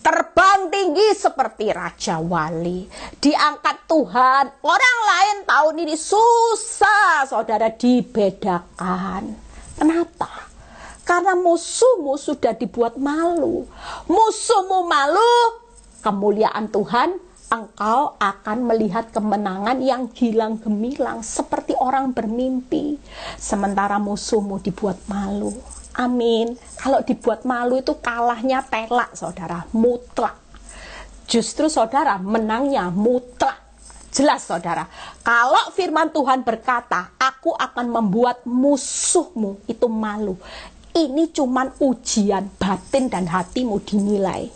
Speaker 1: Terbang tinggi seperti Raja Wali. Diangkat Tuhan. Orang lain tahun ini susah saudara dibedakan. Kenapa? Karena musuhmu sudah dibuat malu. Musuhmu malu, kemuliaan Tuhan engkau akan melihat kemenangan yang hilang gemilang seperti orang bermimpi sementara musuhmu dibuat malu amin kalau dibuat malu itu kalahnya telak saudara mutlak justru saudara menangnya mutlak jelas saudara kalau firman Tuhan berkata aku akan membuat musuhmu itu malu ini cuman ujian batin dan hatimu dinilai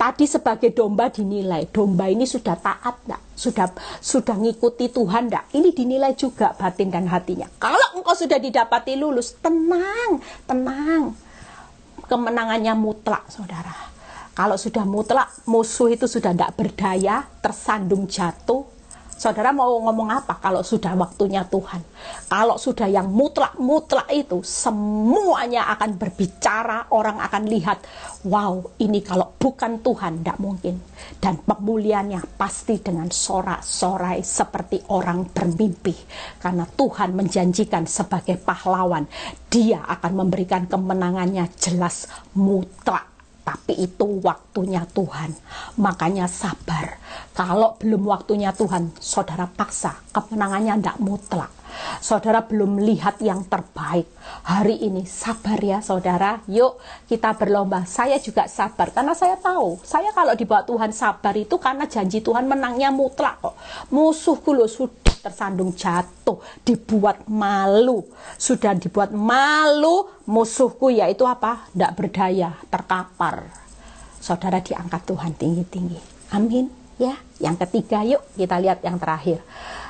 Speaker 1: Tadi sebagai domba dinilai, domba ini sudah taat enggak? Sudah sudah ngikuti Tuhan enggak? Ini dinilai juga batin dan hatinya. Kalau engkau sudah didapati lulus, tenang, tenang. Kemenangannya mutlak, Saudara. Kalau sudah mutlak, musuh itu sudah tidak berdaya, tersandung jatuh, Saudara mau ngomong apa kalau sudah waktunya Tuhan? Kalau sudah yang mutlak-mutlak itu, semuanya akan berbicara, orang akan lihat, wow, ini kalau bukan Tuhan, tidak mungkin. Dan pemuliannya pasti dengan sorak-sorai seperti orang bermimpi. Karena Tuhan menjanjikan sebagai pahlawan, dia akan memberikan kemenangannya jelas mutlak tapi itu waktunya Tuhan. Makanya sabar. Kalau belum waktunya Tuhan, saudara paksa. Kemenangannya tidak mutlak. Saudara belum lihat yang terbaik hari ini. Sabar ya saudara. Yuk kita berlomba. Saya juga sabar karena saya tahu. Saya kalau dibawa Tuhan sabar itu karena janji Tuhan menangnya mutlak kok. Musuhku lo sudah tersandung jatuh, dibuat malu. Sudah dibuat malu, musuhku yaitu apa? Tidak berdaya, terkapar. Saudara diangkat Tuhan tinggi-tinggi. Amin. Ya, yang ketiga yuk kita lihat yang terakhir.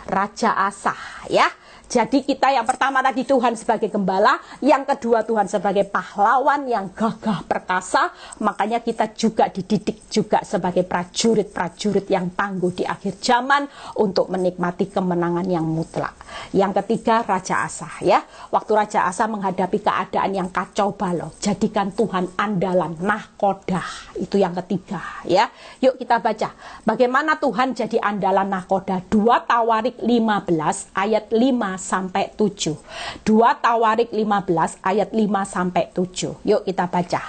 Speaker 1: Raja Asah ya. Jadi kita yang pertama tadi Tuhan sebagai gembala, yang kedua Tuhan sebagai pahlawan yang gagah perkasa, makanya kita juga dididik juga sebagai prajurit-prajurit yang tangguh di akhir zaman untuk menikmati kemenangan yang mutlak. Yang ketiga Raja Asa ya. Waktu Raja Asa menghadapi keadaan yang kacau balau, jadikan Tuhan andalan nahkoda. Itu yang ketiga ya. Yuk kita baca bagaimana Tuhan jadi andalan nahkoda. 2 Tawarik 15 ayat 5 sampai 7. 2 Tawarik 15 ayat 5 sampai 7. Yuk kita baca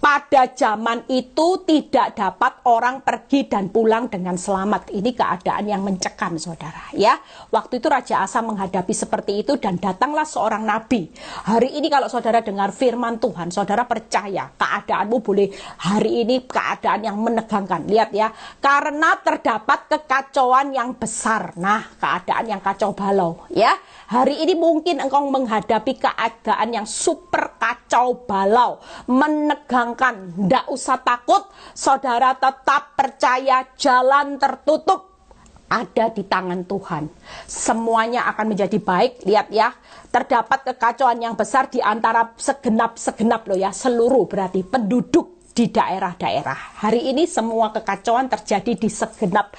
Speaker 1: pada zaman itu tidak dapat orang pergi dan pulang dengan selamat. Ini keadaan yang mencekam, saudara. Ya, waktu itu Raja Asa menghadapi seperti itu dan datanglah seorang nabi. Hari ini kalau saudara dengar firman Tuhan, saudara percaya keadaanmu boleh hari ini keadaan yang menegangkan. Lihat ya, karena terdapat kekacauan yang besar. Nah, keadaan yang kacau balau. Ya, hari ini mungkin engkau menghadapi keadaan yang super kacau balau, menegang menenangkan. Tidak usah takut, saudara tetap percaya jalan tertutup ada di tangan Tuhan. Semuanya akan menjadi baik. Lihat ya, terdapat kekacauan yang besar di antara segenap-segenap loh ya, seluruh berarti penduduk di daerah-daerah. Hari ini semua kekacauan terjadi di segenap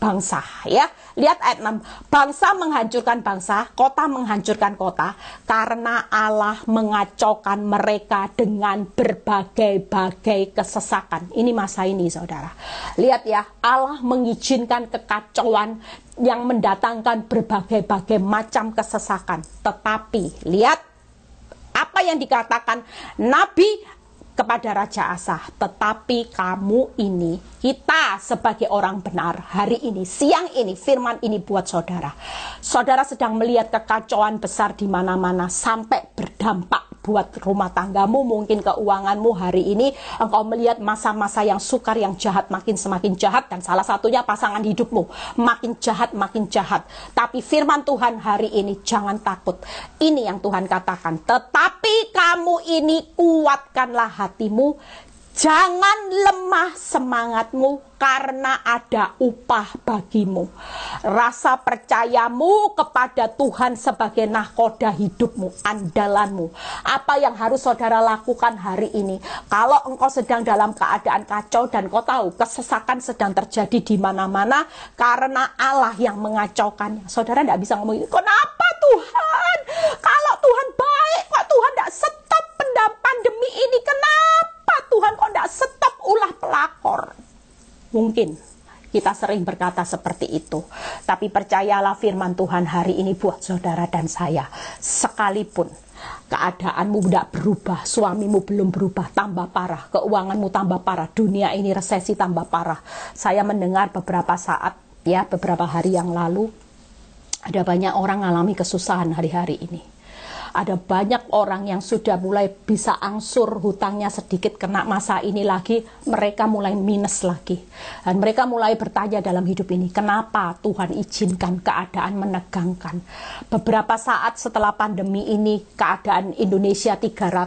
Speaker 1: bangsa ya. Lihat ayat eh, 6. Bangsa menghancurkan bangsa, kota menghancurkan kota karena Allah mengacaukan mereka dengan berbagai-bagai kesesakan. Ini masa ini Saudara. Lihat ya, Allah mengizinkan kekacauan yang mendatangkan berbagai-bagai macam kesesakan. Tetapi lihat apa yang dikatakan Nabi kepada Raja Asa tetapi kamu ini kita sebagai orang benar hari ini, siang ini, firman ini buat saudara. Saudara sedang melihat kekacauan besar di mana-mana sampai berdampak buat rumah tanggamu, mungkin keuanganmu hari ini. Engkau melihat masa-masa yang sukar, yang jahat, makin semakin jahat. Dan salah satunya pasangan hidupmu, makin jahat, makin jahat. Tapi firman Tuhan hari ini, jangan takut. Ini yang Tuhan katakan. Tetapi kamu ini kuatkanlah hatimu, Jangan lemah semangatmu karena ada upah bagimu. Rasa percayamu kepada Tuhan sebagai nahkoda hidupmu, andalanmu. Apa yang harus saudara lakukan hari ini? Kalau engkau sedang dalam keadaan kacau dan kau tahu kesesakan sedang terjadi di mana-mana karena Allah yang mengacaukan. Saudara tidak bisa ngomong, kenapa Tuhan? Kalau Tuhan baik, kok Tuhan tidak stop pandemi ini? Kenapa? Tuhan kok tidak stop ulah pelakor? Mungkin kita sering berkata seperti itu. Tapi percayalah firman Tuhan hari ini buat saudara dan saya. Sekalipun keadaanmu tidak berubah, suamimu belum berubah, tambah parah, keuanganmu tambah parah, dunia ini resesi tambah parah. Saya mendengar beberapa saat, ya beberapa hari yang lalu, ada banyak orang mengalami kesusahan hari-hari ini ada banyak orang yang sudah mulai bisa angsur hutangnya sedikit kena masa ini lagi, mereka mulai minus lagi. Dan mereka mulai bertanya dalam hidup ini, kenapa Tuhan izinkan keadaan menegangkan? Beberapa saat setelah pandemi ini, keadaan Indonesia 301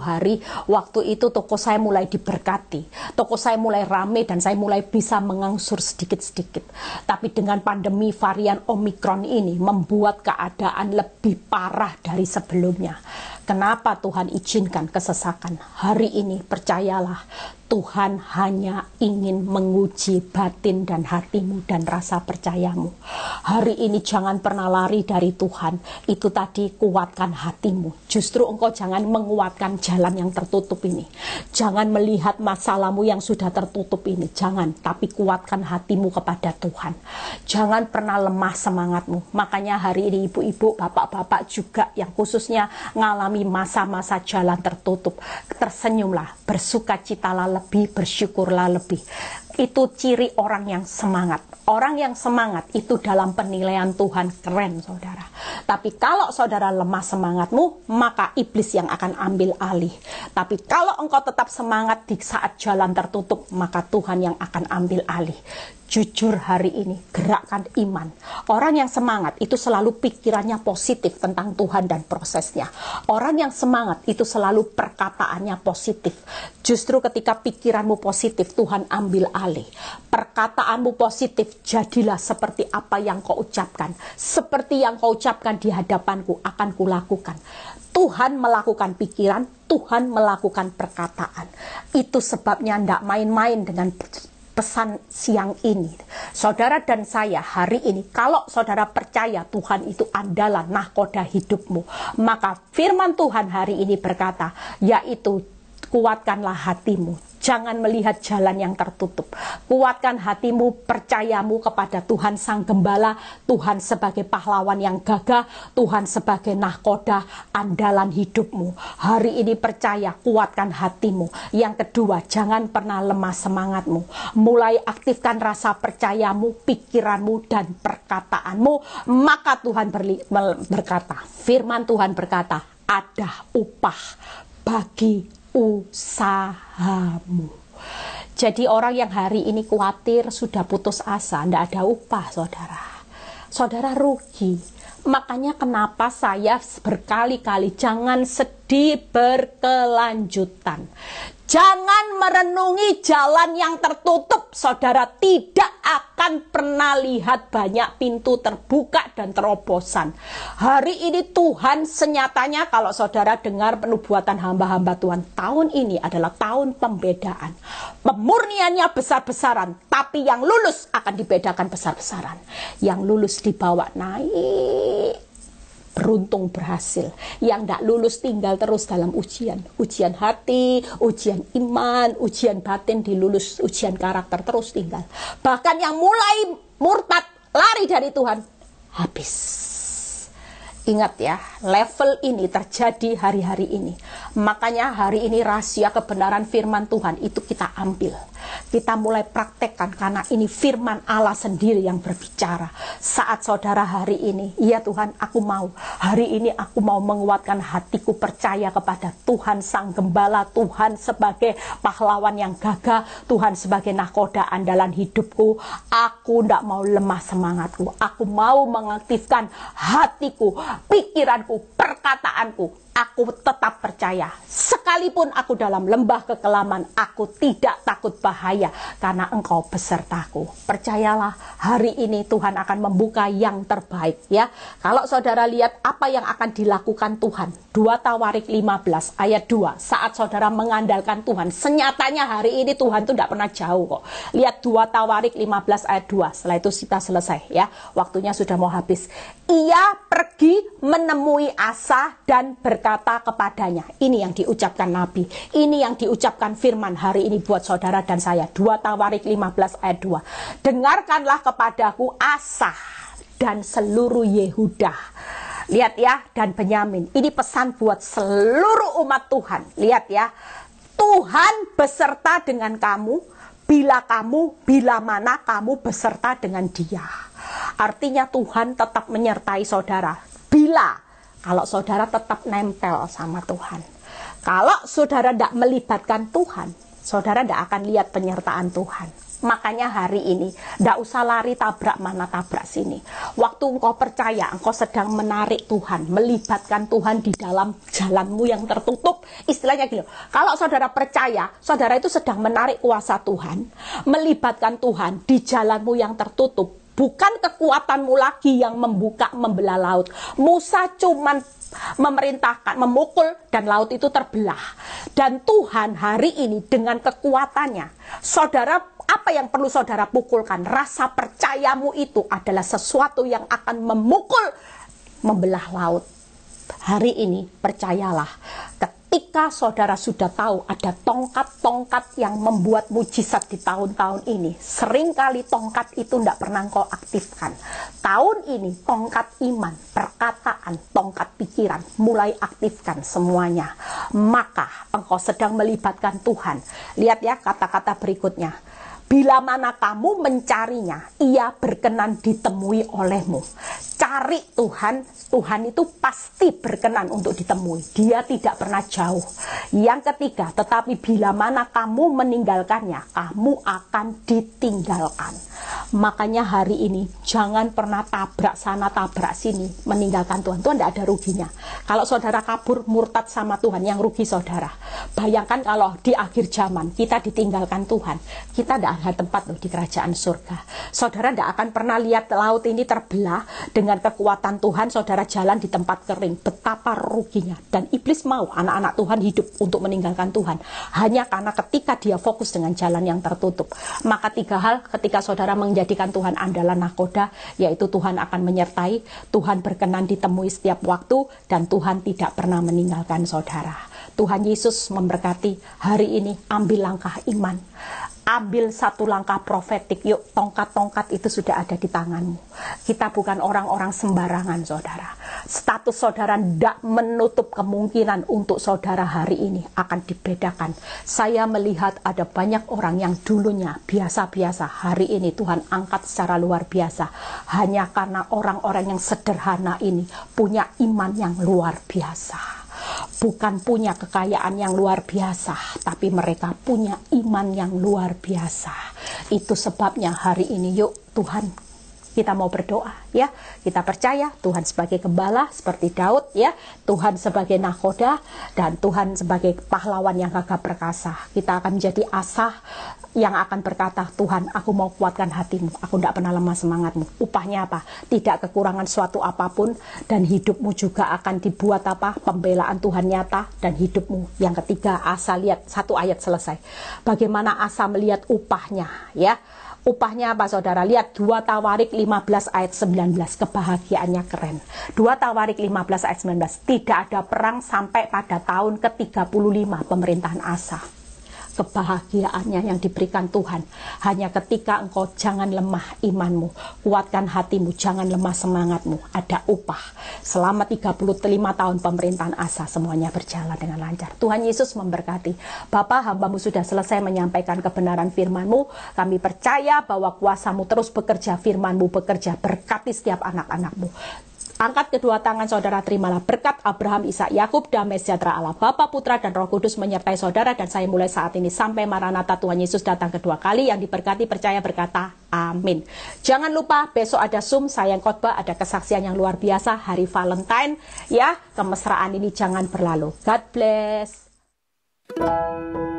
Speaker 1: hari, waktu itu toko saya mulai diberkati. Toko saya mulai rame dan saya mulai bisa mengangsur sedikit-sedikit. Tapi dengan pandemi varian Omicron ini membuat keadaan lebih parah dari sebelumnya sebelumnya. Kenapa Tuhan izinkan kesesakan? Hari ini percayalah Tuhan hanya ingin menguji batin dan hatimu dan rasa percayamu. Hari ini jangan pernah lari dari Tuhan. Itu tadi kuatkan hatimu. Justru engkau jangan menguatkan jalan yang tertutup ini. Jangan melihat masalahmu yang sudah tertutup ini. Jangan, tapi kuatkan hatimu kepada Tuhan. Jangan pernah lemah semangatmu. Makanya hari ini ibu-ibu, bapak-bapak juga yang khususnya mengalami masa-masa jalan tertutup. Tersenyumlah, bersuka cita lalu lebih bersyukurlah lebih itu ciri orang yang semangat Orang yang semangat itu dalam penilaian Tuhan keren, saudara. Tapi kalau saudara lemah semangatmu, maka iblis yang akan ambil alih. Tapi kalau engkau tetap semangat di saat jalan tertutup, maka Tuhan yang akan ambil alih. Jujur hari ini, gerakan iman. Orang yang semangat itu selalu pikirannya positif tentang Tuhan dan prosesnya. Orang yang semangat itu selalu perkataannya positif. Justru ketika pikiranmu positif, Tuhan ambil alih. Perkataanmu positif, jadilah seperti apa yang kau ucapkan. Seperti yang kau ucapkan di hadapanku akan kulakukan. Tuhan melakukan pikiran, Tuhan melakukan perkataan. Itu sebabnya tidak main-main dengan pesan siang ini. Saudara dan saya hari ini, kalau saudara percaya Tuhan itu andalan nahkoda hidupmu, maka firman Tuhan hari ini berkata, yaitu kuatkanlah hatimu, Jangan melihat jalan yang tertutup. Kuatkan hatimu, percayamu kepada Tuhan Sang Gembala, Tuhan sebagai pahlawan yang gagah, Tuhan sebagai nahkoda, andalan hidupmu. Hari ini percaya, kuatkan hatimu. Yang kedua, jangan pernah lemah semangatmu. Mulai aktifkan rasa percayamu, pikiranmu, dan perkataanmu. Maka Tuhan berkata, firman Tuhan berkata, ada upah bagi usahamu. Jadi orang yang hari ini khawatir sudah putus asa, tidak ada upah, saudara. Saudara rugi. Makanya kenapa saya berkali-kali jangan sedih berkelanjutan. Jangan merenungi jalan yang tertutup, saudara tidak akan pernah lihat banyak pintu terbuka dan terobosan. Hari ini Tuhan senyatanya kalau saudara dengar penubuatan hamba-hamba Tuhan, tahun ini adalah tahun pembedaan. Pemurniannya besar-besaran, tapi yang lulus akan dibedakan besar-besaran. Yang lulus dibawa naik beruntung berhasil. Yang tidak lulus tinggal terus dalam ujian. Ujian hati, ujian iman, ujian batin dilulus, ujian karakter terus tinggal. Bahkan yang mulai murtad, lari dari Tuhan, habis. Ingat ya, level ini terjadi hari-hari ini. Makanya hari ini rahasia kebenaran firman Tuhan itu kita ambil. Kita mulai praktekkan karena ini firman Allah sendiri yang berbicara. Saat saudara hari ini, ya Tuhan aku mau. Hari ini aku mau menguatkan hatiku percaya kepada Tuhan Sang Gembala, Tuhan sebagai pahlawan yang gagah, Tuhan sebagai nakoda andalan hidupku. Aku tidak mau lemah semangatku, aku mau mengaktifkan hatiku pikiranku, perkataanku, aku tetap percaya. Sekalipun aku dalam lembah kekelaman, aku tidak takut bahaya karena engkau besertaku. Percayalah, hari ini Tuhan akan membuka yang terbaik ya. Kalau saudara lihat apa yang akan dilakukan Tuhan. 2 Tawarik 15 ayat 2. Saat saudara mengandalkan Tuhan, senyatanya hari ini Tuhan tuh tidak pernah jauh kok. Lihat 2 Tawarik 15 ayat 2. Setelah itu kita selesai ya. Waktunya sudah mau habis. Ia pergi menemui Asa dan berkata berkata kepadanya. Ini yang diucapkan Nabi. Ini yang diucapkan firman hari ini buat saudara dan saya. 2 Tawarik 15 ayat 2. Dengarkanlah kepadaku Asa dan seluruh Yehuda. Lihat ya, dan Benyamin. Ini pesan buat seluruh umat Tuhan. Lihat ya, Tuhan beserta dengan kamu bila kamu, bila mana kamu beserta dengan dia. Artinya Tuhan tetap menyertai saudara. Bila kalau saudara tetap nempel sama Tuhan. Kalau saudara tidak melibatkan Tuhan, saudara tidak akan lihat penyertaan Tuhan. Makanya hari ini, tidak usah lari tabrak mana tabrak sini. Waktu engkau percaya, engkau sedang menarik Tuhan, melibatkan Tuhan di dalam jalanmu yang tertutup. Istilahnya gitu. kalau saudara percaya, saudara itu sedang menarik kuasa Tuhan, melibatkan Tuhan di jalanmu yang tertutup Bukan kekuatanmu lagi yang membuka membelah laut. Musa cuman memerintahkan memukul dan laut itu terbelah. Dan Tuhan hari ini dengan kekuatannya, saudara apa yang perlu saudara pukulkan? Rasa percayamu itu adalah sesuatu yang akan memukul membelah laut. Hari ini percayalah ketika saudara sudah tahu ada tongkat-tongkat yang membuat mujizat di tahun-tahun ini, seringkali tongkat itu tidak pernah kau aktifkan. Tahun ini tongkat iman, perkataan, tongkat pikiran, mulai aktifkan semuanya. Maka engkau sedang melibatkan Tuhan. Lihat ya kata-kata berikutnya Bila mana kamu mencarinya, ia berkenan ditemui olehmu. Cari Tuhan, Tuhan itu pasti berkenan untuk ditemui. Dia tidak pernah jauh. Yang ketiga, tetapi bila mana kamu meninggalkannya, kamu akan ditinggalkan. Makanya hari ini jangan pernah tabrak sana tabrak sini meninggalkan Tuhan. Tuhan tidak ada ruginya. Kalau saudara kabur murtad sama Tuhan yang rugi saudara. Bayangkan kalau di akhir zaman kita ditinggalkan Tuhan, kita tidak sangat tempat loh di kerajaan surga. Saudara tidak akan pernah lihat laut ini terbelah dengan kekuatan Tuhan saudara jalan di tempat kering. Betapa ruginya. Dan iblis mau anak-anak Tuhan hidup untuk meninggalkan Tuhan. Hanya karena ketika dia fokus dengan jalan yang tertutup. Maka tiga hal ketika saudara menjadikan Tuhan andalan nakoda yaitu Tuhan akan menyertai, Tuhan berkenan ditemui setiap waktu, dan Tuhan tidak pernah meninggalkan saudara. Tuhan Yesus memberkati hari ini ambil langkah iman. Ambil satu langkah profetik, yuk tongkat-tongkat itu sudah ada di tanganmu. Kita bukan orang-orang sembarangan, saudara. Status saudara tidak menutup kemungkinan untuk saudara hari ini akan dibedakan. Saya melihat ada banyak orang yang dulunya biasa-biasa, hari ini Tuhan angkat secara luar biasa. Hanya karena orang-orang yang sederhana ini punya iman yang luar biasa bukan punya kekayaan yang luar biasa, tapi mereka punya iman yang luar biasa. Itu sebabnya hari ini yuk Tuhan kita mau berdoa ya. Kita percaya Tuhan sebagai gembala seperti Daud ya, Tuhan sebagai nakoda dan Tuhan sebagai pahlawan yang gagah perkasa. Kita akan menjadi asah yang akan berkata, Tuhan aku mau kuatkan hatimu, aku tidak pernah lemah semangatmu. Upahnya apa? Tidak kekurangan suatu apapun dan hidupmu juga akan dibuat apa? Pembelaan Tuhan nyata dan hidupmu. Yang ketiga, Asa lihat satu ayat selesai. Bagaimana Asa melihat upahnya ya? Upahnya apa saudara? Lihat 2 Tawarik 15 ayat 19. Kebahagiaannya keren. 2 Tawarik 15 ayat 19. Tidak ada perang sampai pada tahun ke-35 pemerintahan Asa kebahagiaannya yang diberikan Tuhan. Hanya ketika engkau jangan lemah imanmu, kuatkan hatimu, jangan lemah semangatmu. Ada upah. Selama 35 tahun pemerintahan Asa semuanya berjalan dengan lancar. Tuhan Yesus memberkati. Bapa hambamu sudah selesai menyampaikan kebenaran firmanmu. Kami percaya bahwa kuasamu terus bekerja, firmanmu bekerja, berkati setiap anak-anakmu. Angkat kedua tangan saudara terimalah berkat Abraham, Ishak, Yakub, damai sejahtera Allah Bapa, Putra dan Roh Kudus menyertai saudara dan saya mulai saat ini sampai Maranatha Tuhan Yesus datang kedua kali yang diberkati percaya berkata amin. Jangan lupa besok ada Zoom sayang khotbah ada kesaksian yang luar biasa hari Valentine ya kemesraan ini jangan berlalu. God bless.